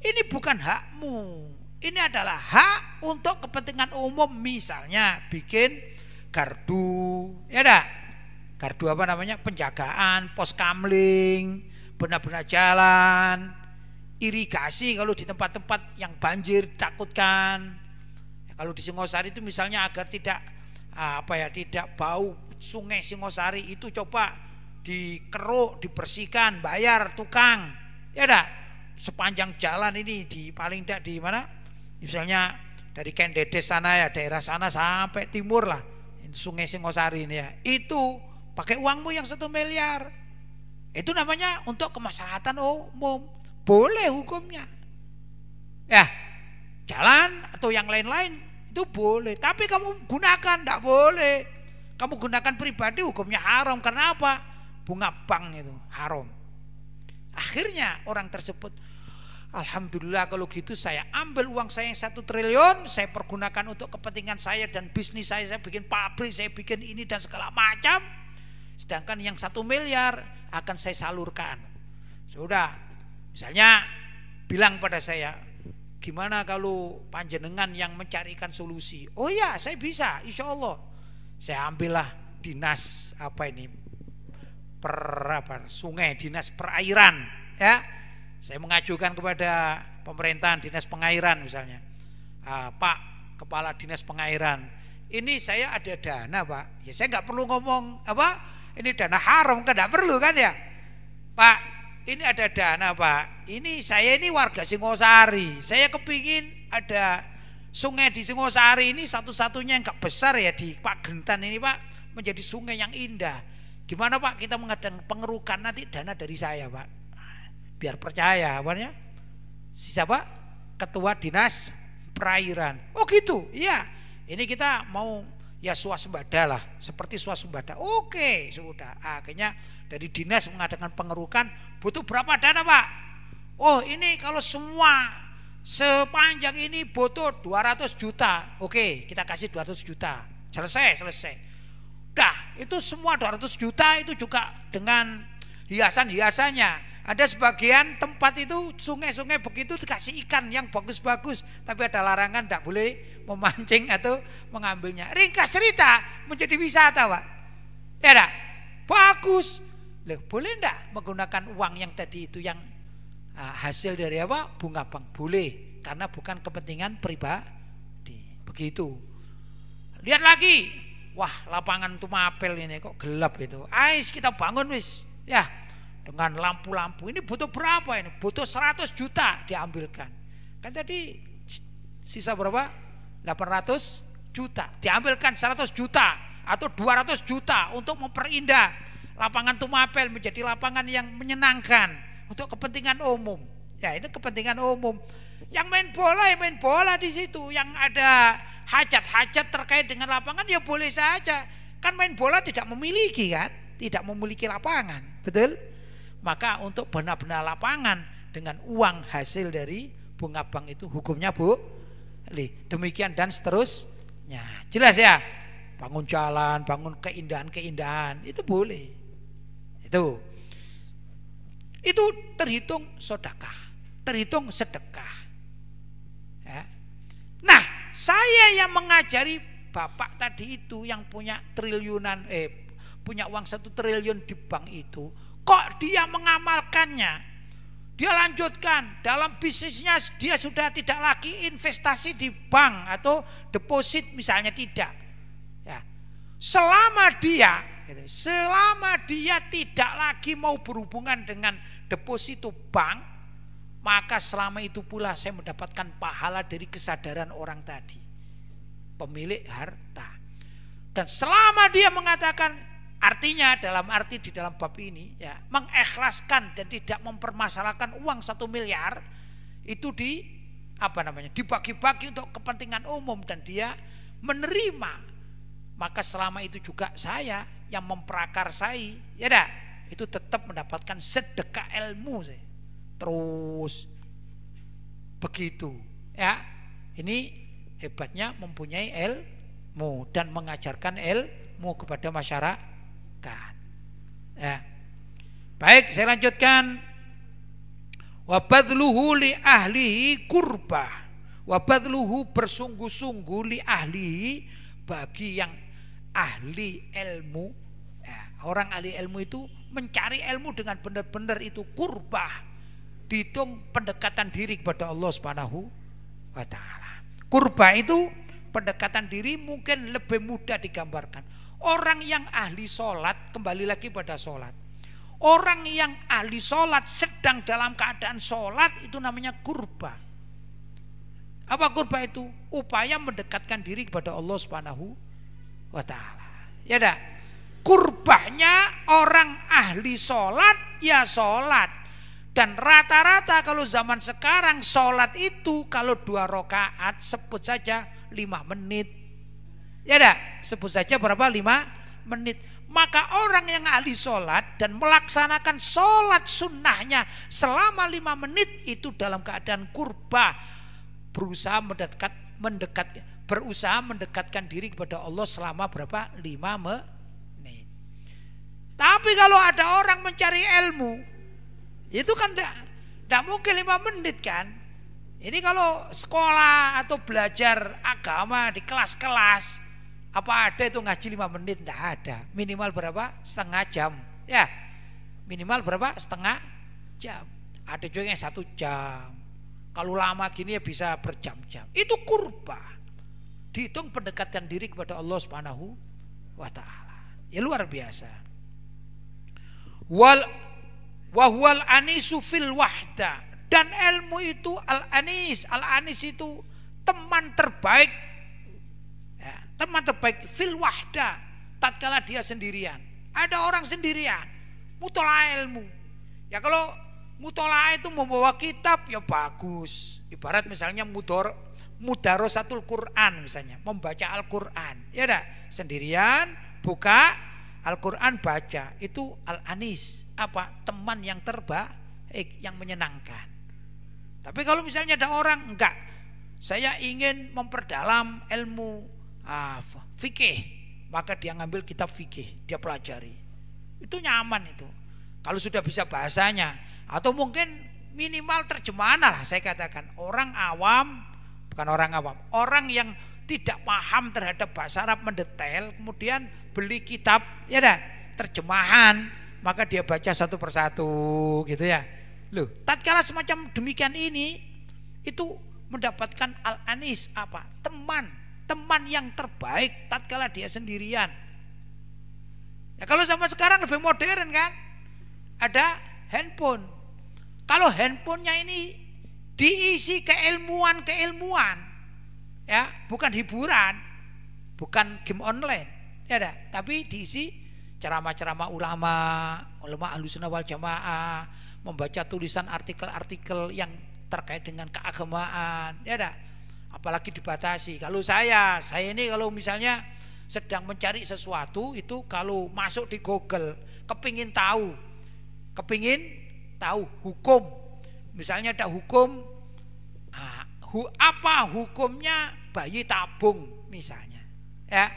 ini bukan hakmu. Ini adalah hak untuk kepentingan umum misalnya bikin gardu, ya dah. Gardu apa namanya? Penjagaan, pos kamling, benar-benar jalan, irigasi kalau di tempat-tempat yang banjir takutkan kalau di Singosari itu misalnya agar tidak ah, apa ya tidak bau sungai Singosari itu coba dikeruk, dibersihkan, bayar tukang. Ya dah sepanjang jalan ini di paling tidak di mana? Misalnya dari Kendedes sana ya daerah sana sampai timur lah sungai Singosari ini ya itu pakai uangmu yang satu miliar itu namanya untuk kemaslahatan umum boleh hukumnya ya jalan atau yang lain-lain itu boleh. Tapi kamu gunakan, tidak boleh. Kamu gunakan pribadi hukumnya haram. Karena apa? Bunga bank itu haram. Akhirnya orang tersebut, Alhamdulillah kalau gitu saya ambil uang saya yang satu triliun, saya pergunakan untuk kepentingan saya dan bisnis saya, saya bikin pabrik, saya bikin ini dan segala macam. Sedangkan yang satu miliar akan saya salurkan. Sudah, misalnya bilang pada saya, gimana kalau panjenengan yang mencarikan solusi? Oh ya, saya bisa, insya Allah. Saya ambillah dinas apa ini per apa, sungai dinas perairan ya. Saya mengajukan kepada pemerintahan dinas pengairan misalnya, ah, Pak Kepala Dinas Pengairan, ini saya ada dana Pak, ya saya nggak perlu ngomong apa, ini dana haram, kan nggak perlu kan ya, Pak ini ada dana Pak. Ini saya ini warga Singosari. Saya kepingin ada sungai di Singosari ini satu-satunya yang gak besar ya di Pak Gentan ini Pak menjadi sungai yang indah. Gimana Pak kita mengadang pengerukan nanti dana dari saya Pak. Biar percaya apanya? Siapa? Ketua Dinas Perairan. Oh gitu. Iya. Ini kita mau ya swasembada lah seperti swasembada oke sudah akhirnya dari dinas mengadakan pengerukan butuh berapa dana pak oh ini kalau semua sepanjang ini butuh 200 juta oke kita kasih 200 juta selesai selesai dah itu semua 200 juta itu juga dengan hiasan-hiasannya ada sebagian tempat itu sungai-sungai begitu dikasih ikan yang bagus-bagus, tapi ada larangan tidak boleh memancing atau mengambilnya. Ringkas cerita menjadi wisata, Pak. Ya tak? Bagus. Loh, boleh tidak menggunakan uang yang tadi itu yang uh, hasil dari apa? Bunga bank. Boleh, karena bukan kepentingan pribadi. Begitu. Lihat lagi. Wah, lapangan mapel ini kok gelap itu. Ais kita bangun wis. Ya, dengan lampu-lampu ini butuh berapa ini butuh 100 juta diambilkan kan tadi sisa berapa 800 juta diambilkan 100 juta atau 200 juta untuk memperindah lapangan Tumapel menjadi lapangan yang menyenangkan untuk kepentingan umum ya ini kepentingan umum yang main bola ya main bola di situ yang ada hajat-hajat terkait dengan lapangan ya boleh saja kan main bola tidak memiliki kan tidak memiliki lapangan betul maka untuk benar-benar lapangan dengan uang hasil dari bunga bank itu hukumnya Bu Demikian dan seterusnya. Jelas ya? Bangun jalan, bangun keindahan-keindahan itu boleh. Itu. Itu terhitung sodakah, terhitung sedekah. Ya. Nah, saya yang mengajari bapak tadi itu yang punya triliunan eh punya uang satu triliun di bank itu kok dia mengamalkannya. Dia lanjutkan dalam bisnisnya dia sudah tidak lagi investasi di bank atau deposit misalnya tidak. Ya. Selama dia gitu, selama dia tidak lagi mau berhubungan dengan deposito bank, maka selama itu pula saya mendapatkan pahala dari kesadaran orang tadi, pemilik harta. Dan selama dia mengatakan Artinya dalam arti di dalam bab ini ya mengikhlaskan dan tidak mempermasalahkan uang satu miliar itu di apa namanya dibagi-bagi untuk kepentingan umum dan dia menerima maka selama itu juga saya yang memprakarsai ya dah itu tetap mendapatkan sedekah ilmu sih. terus begitu ya ini hebatnya mempunyai ilmu dan mengajarkan ilmu kepada masyarakat Ya. Baik, saya lanjutkan. Wabadluhu li ahlihi kurba. Wabadluhu bersungguh-sungguh li ahlihi bagi yang ahli ilmu. Ya, orang ahli ilmu itu mencari ilmu dengan benar-benar itu kurba. Dihitung pendekatan diri kepada Allah Subhanahu wa taala. Kurba itu pendekatan diri mungkin lebih mudah digambarkan Orang yang ahli sholat, kembali lagi pada sholat. Orang yang ahli sholat sedang dalam keadaan sholat itu namanya kurba. Apa kurba itu? Upaya mendekatkan diri kepada Allah Subhanahu wa taala. Ya dah. Kurbahnya orang ahli sholat ya sholat. Dan rata-rata kalau zaman sekarang sholat itu kalau dua rokaat sebut saja lima menit Ya dah, sebut saja berapa? Lima menit. Maka orang yang ahli sholat dan melaksanakan sholat sunnahnya selama lima menit itu dalam keadaan kurba. Berusaha mendekat, mendekat, berusaha mendekatkan diri kepada Allah selama berapa? Lima menit. Tapi kalau ada orang mencari ilmu, itu kan tidak mungkin lima menit kan. Ini kalau sekolah atau belajar agama di kelas-kelas, apa ada itu ngaji lima menit? Tidak ada. Minimal berapa? Setengah jam. Ya, minimal berapa? Setengah jam. Ada juga yang satu jam. Kalau lama gini ya bisa berjam-jam. Itu kurba. Dihitung pendekatan diri kepada Allah Subhanahu wa taala. Ya luar biasa. Wal wahwal anisu fil wahda dan ilmu itu al anis al anis itu teman terbaik Teman terbaik fil wahda tatkala dia sendirian. Ada orang sendirian, mutola ilmu. Ya kalau mutola itu membawa kitab ya bagus. Ibarat misalnya mudor satu Quran misalnya, membaca Al-Quran. Ya dah, sendirian buka Al-Quran baca itu al-anis apa teman yang terbaik yang menyenangkan. Tapi kalau misalnya ada orang enggak, saya ingin memperdalam ilmu uh, fikih maka dia ngambil kitab fikih dia pelajari itu nyaman itu kalau sudah bisa bahasanya atau mungkin minimal terjemahan lah saya katakan orang awam bukan orang awam orang yang tidak paham terhadap bahasa Arab mendetail kemudian beli kitab ya dah terjemahan maka dia baca satu persatu gitu ya loh tatkala semacam demikian ini itu mendapatkan al anis apa teman teman yang terbaik tatkala dia sendirian. Ya kalau zaman sekarang lebih modern kan? Ada handphone. Kalau handphonenya ini diisi keilmuan-keilmuan, ya bukan hiburan, bukan game online, ya ada. Tapi diisi ceramah-ceramah ulama, ulama ahlussunnah wal jamaah, membaca tulisan artikel-artikel yang terkait dengan keagamaan, ya ada apalagi dibatasi. Kalau saya, saya ini kalau misalnya sedang mencari sesuatu itu kalau masuk di Google, kepingin tahu, kepingin tahu hukum. Misalnya ada hukum, ah, apa hukumnya bayi tabung misalnya. Ya,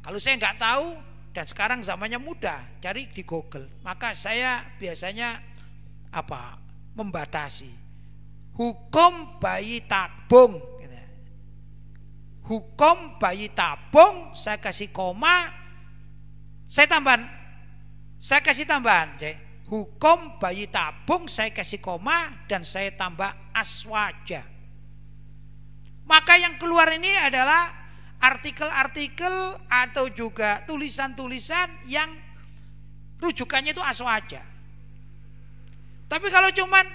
kalau saya nggak tahu dan sekarang zamannya mudah, cari di Google. Maka saya biasanya apa membatasi hukum bayi tabung hukum bayi tabung saya kasih koma saya tambahan saya kasih tambahan ya. hukum bayi tabung saya kasih koma dan saya tambah aswaja maka yang keluar ini adalah artikel-artikel atau juga tulisan-tulisan yang rujukannya itu aswaja tapi kalau cuman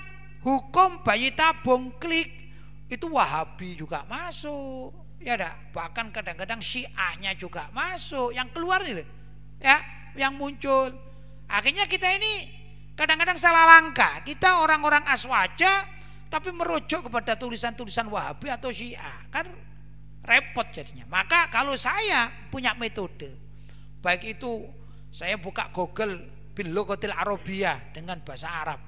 hukum bayi tabung klik itu wahabi juga masuk Ya ada. Bahkan kadang-kadang syiahnya juga masuk. Yang keluar nih loh. Ya, yang muncul. Akhirnya kita ini kadang-kadang salah langkah. Kita orang-orang aswaja tapi merujuk kepada tulisan-tulisan Wahabi atau Syiah. Kan repot jadinya. Maka kalau saya punya metode, baik itu saya buka Google bilogotil Arabia dengan bahasa Arab,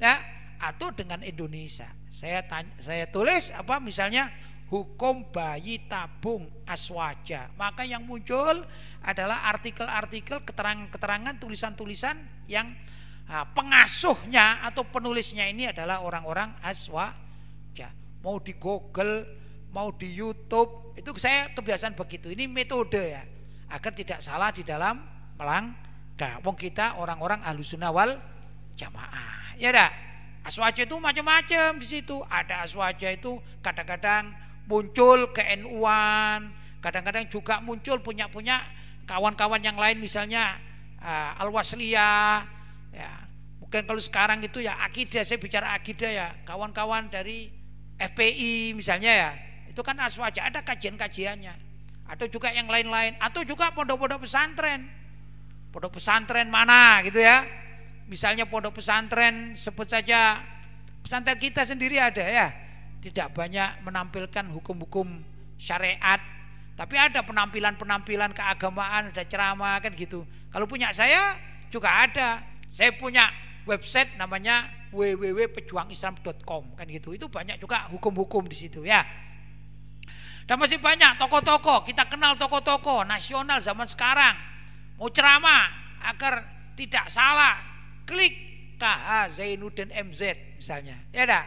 ya atau dengan Indonesia. Saya tanya, saya tulis apa misalnya hukum bayi tabung aswaja. Maka yang muncul adalah artikel-artikel, keterangan-keterangan, tulisan-tulisan yang pengasuhnya atau penulisnya ini adalah orang-orang aswaja. Mau di Google, mau di YouTube, itu saya kebiasaan begitu. Ini metode ya, agar tidak salah di dalam melangkah. Wong kita orang-orang alusunawal wal jamaah. Ya dah. Aswaja itu macam-macam di situ. Ada aswaja itu kadang-kadang muncul ke NU-an, kadang-kadang juga muncul punya-punya kawan-kawan yang lain misalnya uh, eh, Al-Wasliyah ya. Mungkin kalau sekarang itu ya akidah saya bicara akidah ya, kawan-kawan dari FPI misalnya ya. Itu kan aswaja ada kajian-kajiannya. Atau juga yang lain-lain, atau juga pondok-pondok pesantren. Pondok pesantren mana gitu ya. Misalnya pondok pesantren sebut saja pesantren kita sendiri ada ya tidak banyak menampilkan hukum-hukum syariat, tapi ada penampilan-penampilan keagamaan, ada ceramah kan gitu. Kalau punya saya juga ada. Saya punya website namanya www.pejuangislam.com kan gitu. Itu banyak juga hukum-hukum di situ ya. Dan masih banyak toko-toko kita kenal toko-toko nasional zaman sekarang. Mau ceramah agar tidak salah, klik KH Zainuddin MZ misalnya. Ya dah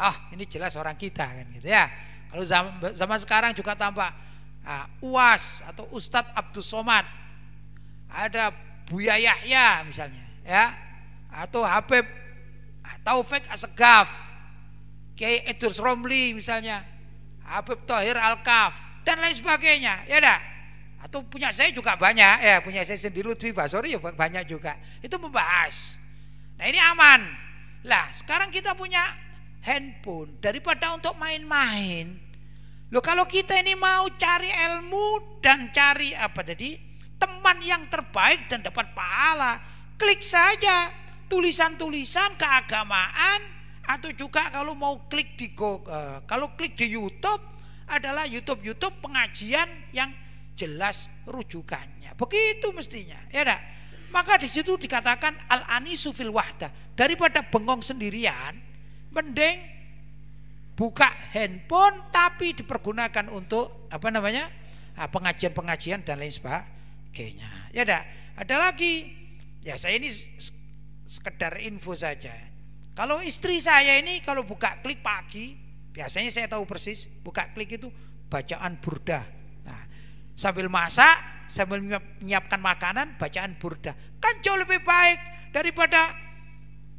oh ini jelas orang kita kan gitu ya kalau zaman, zaman sekarang juga tambah ah, uas atau Ustadz Abdul Somad ada Buya Yahya misalnya ya atau Habib ah, Taufik Assegaf Kiai Edus Romli misalnya Habib Tohir Al-Kaf dan lain sebagainya ya dah atau punya saya juga banyak ya punya saya sendiri Lutfi Basori ya banyak juga itu membahas nah ini aman lah sekarang kita punya handphone daripada untuk main-main. Loh kalau kita ini mau cari ilmu dan cari apa tadi? teman yang terbaik dan dapat pahala, klik saja tulisan-tulisan keagamaan atau juga kalau mau klik di Google, eh, kalau klik di YouTube adalah YouTube-YouTube pengajian yang jelas rujukannya. Begitu mestinya, ya enggak? Maka di situ dikatakan al-anisu fil wahda. Daripada bengong sendirian, Mending buka handphone tapi dipergunakan untuk apa namanya? Ah, pengajian-pengajian dan lain sebagainya. Ya ada ada lagi. Ya saya ini sekedar info saja. Kalau istri saya ini kalau buka klik pagi, biasanya saya tahu persis, buka klik itu bacaan burda. Nah, sambil masak, sambil menyiapkan makanan, bacaan burda. Kan jauh lebih baik daripada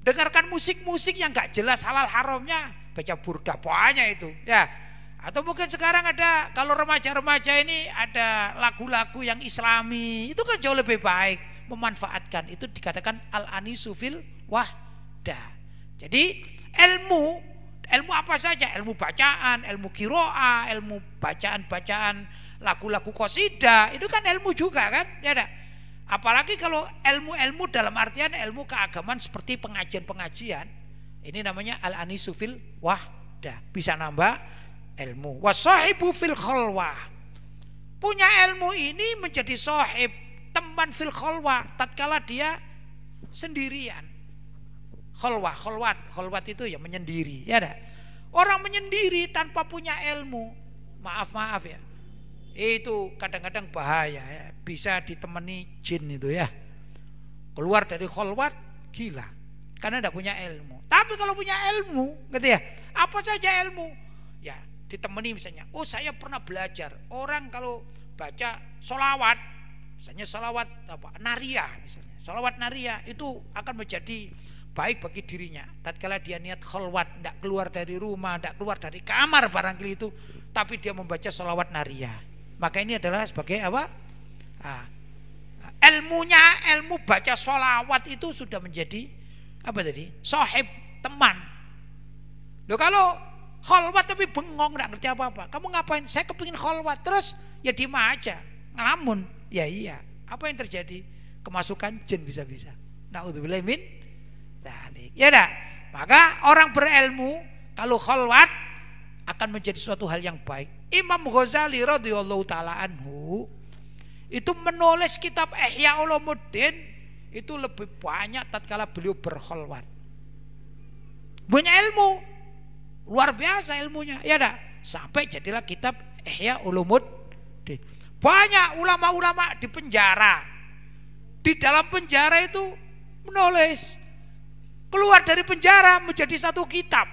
Dengarkan musik-musik yang gak jelas halal haramnya, baca burda poanya itu, ya. Atau mungkin sekarang ada kalau remaja-remaja ini ada lagu-lagu yang islami, itu kan jauh lebih baik memanfaatkan. Itu dikatakan al-anisufil wahda. Jadi ilmu ilmu apa saja ilmu bacaan ilmu kiroa ilmu bacaan bacaan lagu-lagu kosida itu kan ilmu juga kan ya ada Apalagi kalau ilmu-ilmu dalam artian ilmu keagamaan seperti pengajian-pengajian, ini namanya al-anisufil wahda. Bisa nambah ilmu. Wasohibu fil khalwah. Punya ilmu ini menjadi sohib, teman fil khalwah tatkala dia sendirian. Khalwah, khulwat, khulwat itu ya menyendiri, ya ada. Orang menyendiri tanpa punya ilmu, maaf-maaf ya itu kadang-kadang bahaya ya. bisa ditemani jin itu ya keluar dari kholwat gila karena tidak punya ilmu tapi kalau punya ilmu gitu ya apa saja ilmu ya ditemani misalnya oh saya pernah belajar orang kalau baca solawat misalnya solawat apa naria misalnya solawat naria itu akan menjadi baik bagi dirinya. Tatkala dia niat kholwat, tidak keluar dari rumah, tidak keluar dari kamar barangkali itu, tapi dia membaca solawat naria maka ini adalah sebagai apa ah, ah, ilmunya ilmu baca sholawat itu sudah menjadi apa tadi sohib teman lo kalau kholwat tapi bengong nggak ngerti apa apa kamu ngapain saya kepingin kholwat terus ya diem aja ngelamun ya iya apa yang terjadi kemasukan jin bisa-bisa naudzubillah min ya dah maka orang berilmu kalau kholwat akan menjadi suatu hal yang baik. Imam Ghazali radhiyallahu taala anhu itu menulis kitab Ihya Ulumuddin itu lebih banyak tatkala beliau berkholwat. Punya ilmu luar biasa ilmunya, ya dah. Sampai jadilah kitab Ihya Ulumuddin. Banyak ulama-ulama di penjara. Di dalam penjara itu menulis. Keluar dari penjara menjadi satu kitab.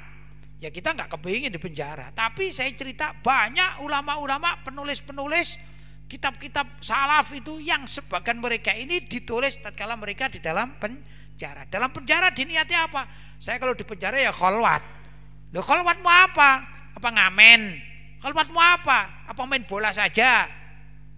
Ya kita nggak kepingin di penjara. Tapi saya cerita banyak ulama-ulama, penulis-penulis, kitab-kitab salaf itu yang sebagian mereka ini ditulis tatkala mereka di dalam penjara. Dalam penjara diniati apa? Saya kalau di penjara ya kholwat. Loh kholwat mau apa? Apa ngamen? Kholwat mau apa? Apa main bola saja?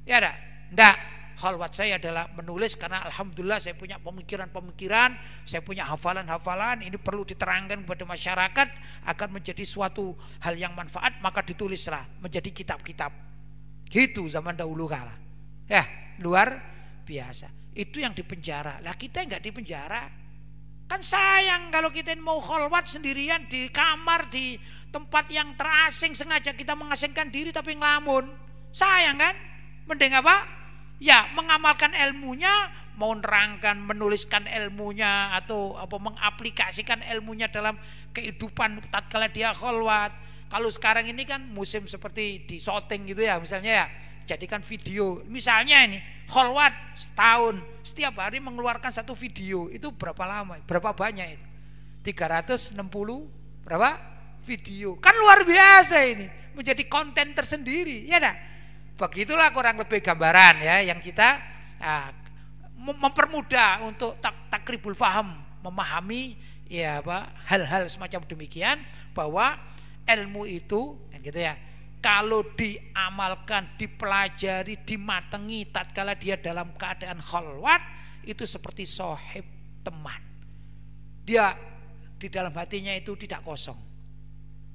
Ya ada? Enggak khalwat saya adalah menulis karena alhamdulillah saya punya pemikiran-pemikiran, saya punya hafalan-hafalan, ini perlu diterangkan kepada masyarakat akan menjadi suatu hal yang manfaat maka ditulislah menjadi kitab-kitab. Gitu zaman dahulu kala. Ya, luar biasa. Itu yang dipenjara. Lah kita nggak dipenjara. Kan sayang kalau kita mau kholwat sendirian di kamar di tempat yang terasing sengaja kita mengasingkan diri tapi ngelamun. Sayang kan? Mending apa? ya mengamalkan ilmunya mau nerangkan menuliskan ilmunya atau apa mengaplikasikan ilmunya dalam kehidupan tatkala dia kholwat kalau sekarang ini kan musim seperti di shooting gitu ya misalnya ya jadikan video misalnya ini kholwat setahun setiap hari mengeluarkan satu video itu berapa lama berapa banyak itu 360 berapa video kan luar biasa ini menjadi konten tersendiri ya dah Begitulah kurang lebih gambaran ya yang kita uh, mempermudah untuk tak takribul faham memahami ya apa hal-hal semacam demikian bahwa ilmu itu kan gitu ya kalau diamalkan, dipelajari, dimatengi tatkala dia dalam keadaan khalwat itu seperti sohib teman. Dia di dalam hatinya itu tidak kosong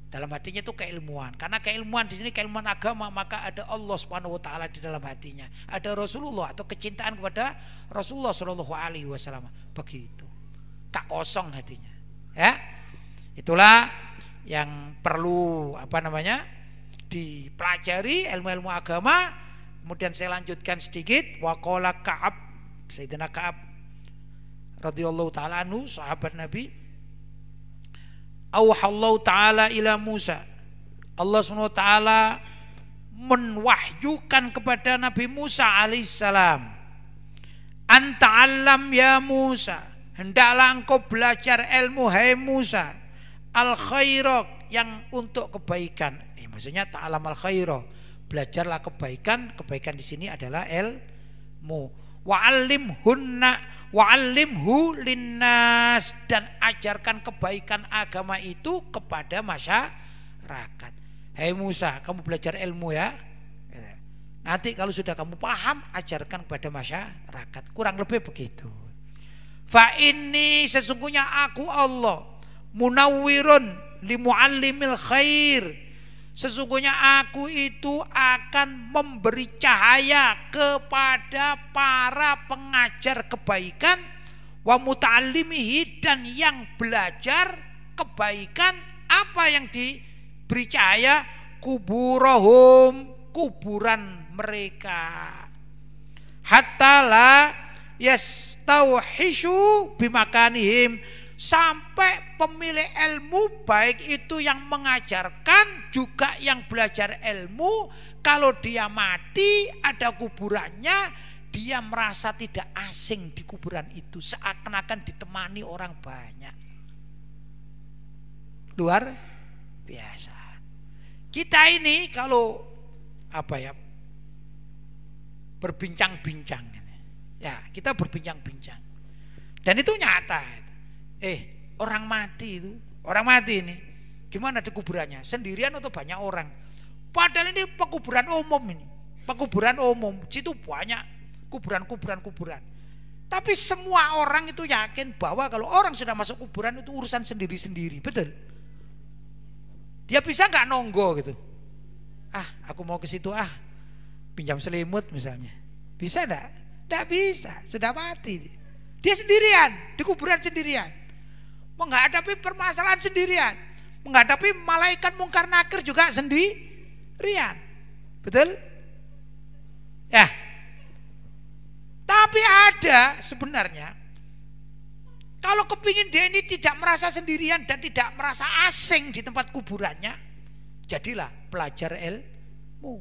dalam hatinya itu keilmuan. Karena keilmuan di sini keilmuan agama, maka ada Allah Subhanahu wa taala di dalam hatinya. Ada Rasulullah atau kecintaan kepada Rasulullah Shallallahu alaihi wasallam. Begitu. Tak kosong hatinya. Ya. Itulah yang perlu apa namanya? dipelajari ilmu-ilmu agama. Kemudian saya lanjutkan sedikit waqala Ka'ab Sayyidina Ka'ab radhiyallahu taala anhu sahabat Nabi Allah ta'ala ila Musa. Allah SWT menwahyukan kepada Nabi Musa alaihissalam. Anta alam ya Musa. Hendaklah engkau belajar ilmu hai Musa. Al khairok yang untuk kebaikan. Eh, maksudnya ta'alam al khairok. Belajarlah kebaikan. Kebaikan di sini adalah ilmu wa'alim hunna wa'alimhu linnas dan ajarkan kebaikan agama itu kepada masyarakat hei Musa kamu belajar ilmu ya nanti kalau sudah kamu paham ajarkan kepada masyarakat kurang lebih begitu fa ini sesungguhnya aku Allah munawwirun limuallimil khair Sesungguhnya aku itu akan memberi cahaya kepada para pengajar kebaikan wa muta'allimihi dan yang belajar kebaikan apa yang diberi cahaya kuburohum kuburan mereka hatta la yastauhishu bimakanihim sampai pemilik ilmu baik itu yang mengajarkan juga yang belajar ilmu kalau dia mati ada kuburannya dia merasa tidak asing di kuburan itu seakan-akan ditemani orang banyak luar biasa kita ini kalau apa ya berbincang-bincang ya kita berbincang-bincang dan itu nyata Eh, orang mati itu, orang mati ini. Gimana di kuburannya? Sendirian atau banyak orang? Padahal ini pekuburan umum ini. Pekuburan umum, situ banyak kuburan-kuburan-kuburan. Tapi semua orang itu yakin bahwa kalau orang sudah masuk kuburan itu urusan sendiri-sendiri, betul? Dia bisa nggak nonggo gitu? Ah, aku mau ke situ ah, pinjam selimut misalnya, bisa nggak? Tidak bisa, sudah mati. Dia sendirian, di kuburan sendirian. Menghadapi permasalahan sendirian. Menghadapi malaikat mungkar nakir juga sendirian. Betul? Ya. Tapi ada sebenarnya kalau kepingin dia ini tidak merasa sendirian dan tidak merasa asing di tempat kuburannya, jadilah pelajar ilmu.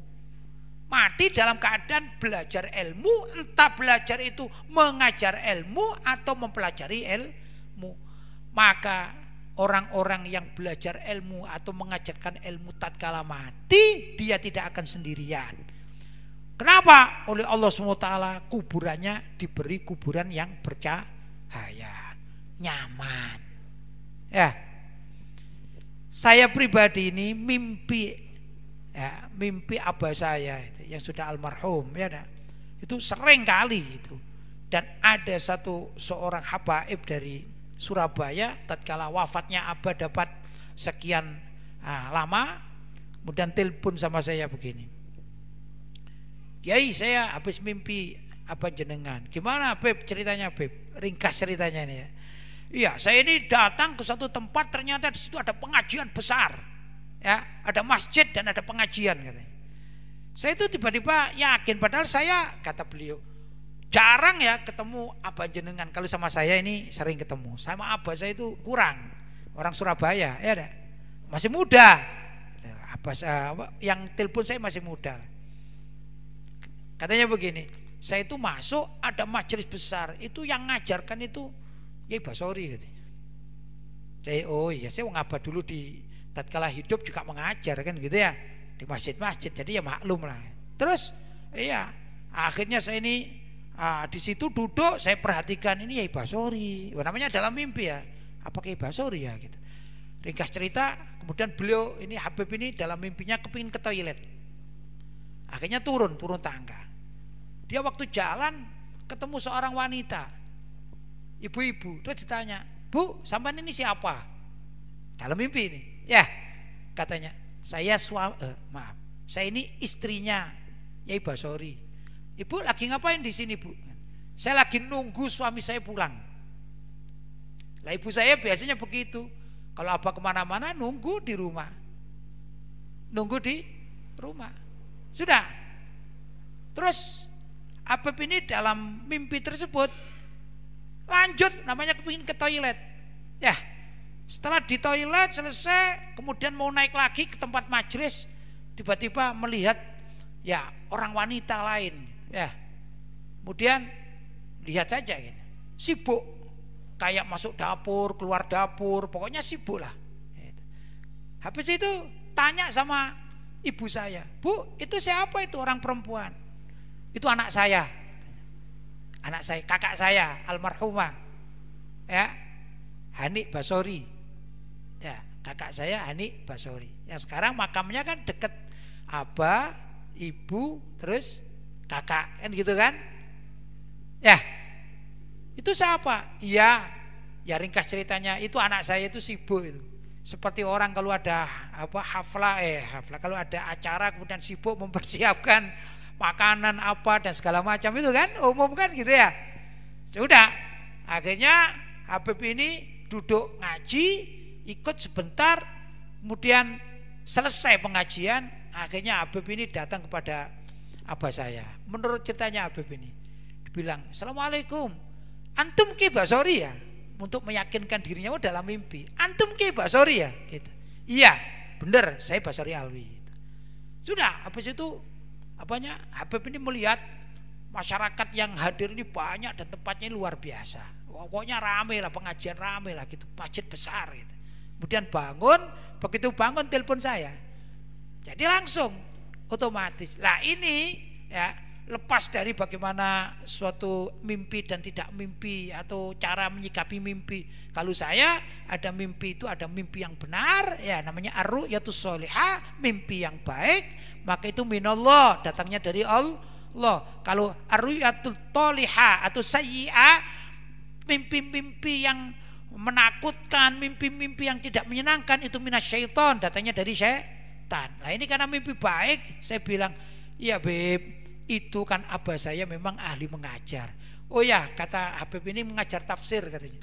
Mati dalam keadaan belajar ilmu, entah belajar itu mengajar ilmu atau mempelajari ilmu maka orang-orang yang belajar ilmu atau mengajarkan ilmu tatkala mati dia tidak akan sendirian. Kenapa? Oleh Allah SWT kuburannya diberi kuburan yang bercahaya, nyaman. Ya. Saya pribadi ini mimpi ya, mimpi abah saya itu, yang sudah almarhum ya nah, Itu sering kali itu. Dan ada satu seorang habaib dari Surabaya tatkala wafatnya Abah dapat sekian ah, lama kemudian telepon sama saya begini Kiai saya habis mimpi apa jenengan gimana Beb ceritanya Beb ringkas ceritanya ini ya iya saya ini datang ke satu tempat ternyata di situ ada pengajian besar ya ada masjid dan ada pengajian katanya saya itu tiba-tiba yakin padahal saya kata beliau Jarang ya ketemu abah jenengan. Kalau sama saya ini sering ketemu. Sama apa saya itu kurang. Orang Surabaya, ya ada. Masih muda. Abah yang telepon saya masih muda. Katanya begini, saya itu masuk ada majelis besar, itu yang ngajarkan itu ya Basori katanya. Saya oh iya saya ngabah dulu di tatkala hidup juga mengajar kan gitu ya di masjid-masjid jadi ya maklum lah terus iya akhirnya saya ini Ah, di situ duduk saya perhatikan ini Yai Basori. Oh, namanya dalam mimpi ya. Apa Yai Basori ya gitu. Ringkas cerita, kemudian beliau ini Habib ini dalam mimpinya kepingin ke toilet. Akhirnya turun, turun tangga. Dia waktu jalan ketemu seorang wanita. Ibu-ibu, terus ditanya, "Bu, sampean ini siapa?" Dalam mimpi ini. Ya, katanya, "Saya suami, eh, maaf. Saya ini istrinya Yai Basori." Ibu lagi ngapain di sini, Bu? Saya lagi nunggu suami saya pulang. Lah ibu saya biasanya begitu. Kalau apa kemana-mana nunggu di rumah. Nunggu di rumah. Sudah. Terus apa ini dalam mimpi tersebut lanjut namanya kepingin ke toilet. Ya, setelah di toilet selesai, kemudian mau naik lagi ke tempat majelis, tiba-tiba melihat ya orang wanita lain Ya. Kemudian lihat saja gitu. Sibuk kayak masuk dapur, keluar dapur, pokoknya sibuk lah. Gitu. Habis itu tanya sama ibu saya, "Bu, itu siapa itu orang perempuan?" "Itu anak saya." Anak saya, kakak saya almarhumah. Ya. Hani Basori. Ya, kakak saya Hani Basori. Ya sekarang makamnya kan deket Abah, ibu, terus kakak kan gitu kan ya itu siapa iya ya ringkas ceritanya itu anak saya itu sibuk itu seperti orang kalau ada apa hafla eh hafla kalau ada acara kemudian sibuk mempersiapkan <laughs> makanan apa dan segala macam itu kan umum kan gitu ya sudah akhirnya Habib ini duduk ngaji ikut sebentar kemudian selesai pengajian akhirnya Habib ini datang kepada abah saya. Menurut ceritanya Habib ini, dibilang, Assalamualaikum, antum kibah Sorry ya, untuk meyakinkan dirinya oh dalam mimpi, antum kibah Sorry ya, gitu. Iya, bener, saya basori alwi. Gitu. Sudah, habis itu apanya Habib ini melihat masyarakat yang hadir ini banyak dan tempatnya luar biasa. Pokoknya rame lah, pengajian rame lah gitu, masjid besar gitu. Kemudian bangun, begitu bangun telepon saya. Jadi langsung otomatis. lah ini ya lepas dari bagaimana suatu mimpi dan tidak mimpi atau cara menyikapi mimpi. Kalau saya ada mimpi itu ada mimpi yang benar ya namanya aru yaitu soleha mimpi yang baik maka itu minallah datangnya dari Allah. Kalau aru yaitu toliha atau sayia mimpi-mimpi yang menakutkan, mimpi-mimpi yang tidak menyenangkan itu syaiton datangnya dari syaitan setan. Nah ini karena mimpi baik, saya bilang, iya Beb, itu kan abah saya memang ahli mengajar. Oh ya, kata Habib ini mengajar tafsir katanya.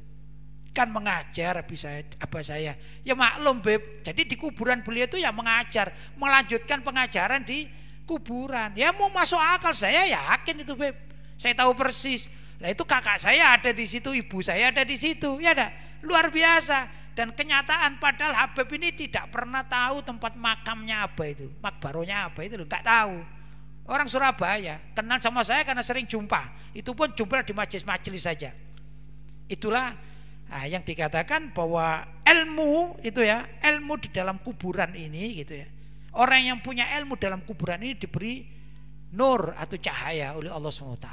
Kan mengajar habis saya, abah saya. Ya maklum Beb, jadi di kuburan beliau itu ya mengajar. Melanjutkan pengajaran di kuburan. Ya mau masuk akal, saya yakin itu Beb. Saya tahu persis. Nah itu kakak saya ada di situ, ibu saya ada di situ. Ya ada. Luar biasa dan kenyataan padahal Habib ini tidak pernah tahu tempat makamnya apa itu makbaronya apa itu nggak tahu orang Surabaya kenal sama saya karena sering jumpa itu pun jumpa di majelis-majelis saja itulah ah, yang dikatakan bahwa ilmu itu ya ilmu di dalam kuburan ini gitu ya orang yang punya ilmu dalam kuburan ini diberi nur atau cahaya oleh Allah SWT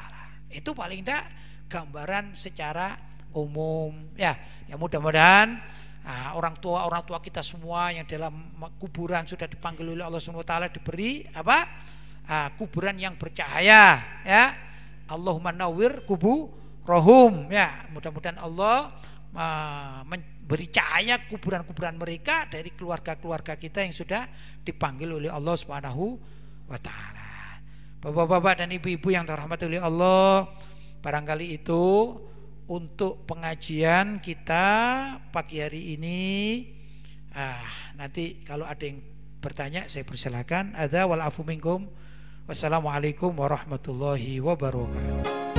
itu paling tidak gambaran secara umum ya ya mudah-mudahan Nah, orang tua orang tua kita semua yang dalam kuburan sudah dipanggil oleh Allah Subhanahu wa taala diberi apa? Ah, kuburan yang bercahaya ya. Allahumma nawwir kubu rohum ya. Mudah-mudahan Allah uh, memberi cahaya kuburan-kuburan mereka dari keluarga-keluarga kita yang sudah dipanggil oleh Allah Subhanahu wa taala. Bapak-bapak dan ibu-ibu yang terhormat oleh Allah, barangkali itu untuk pengajian kita pagi hari ini. Ah, nanti kalau ada yang bertanya saya persilakan. Ada wal afu minkum. Wassalamualaikum warahmatullahi wabarakatuh.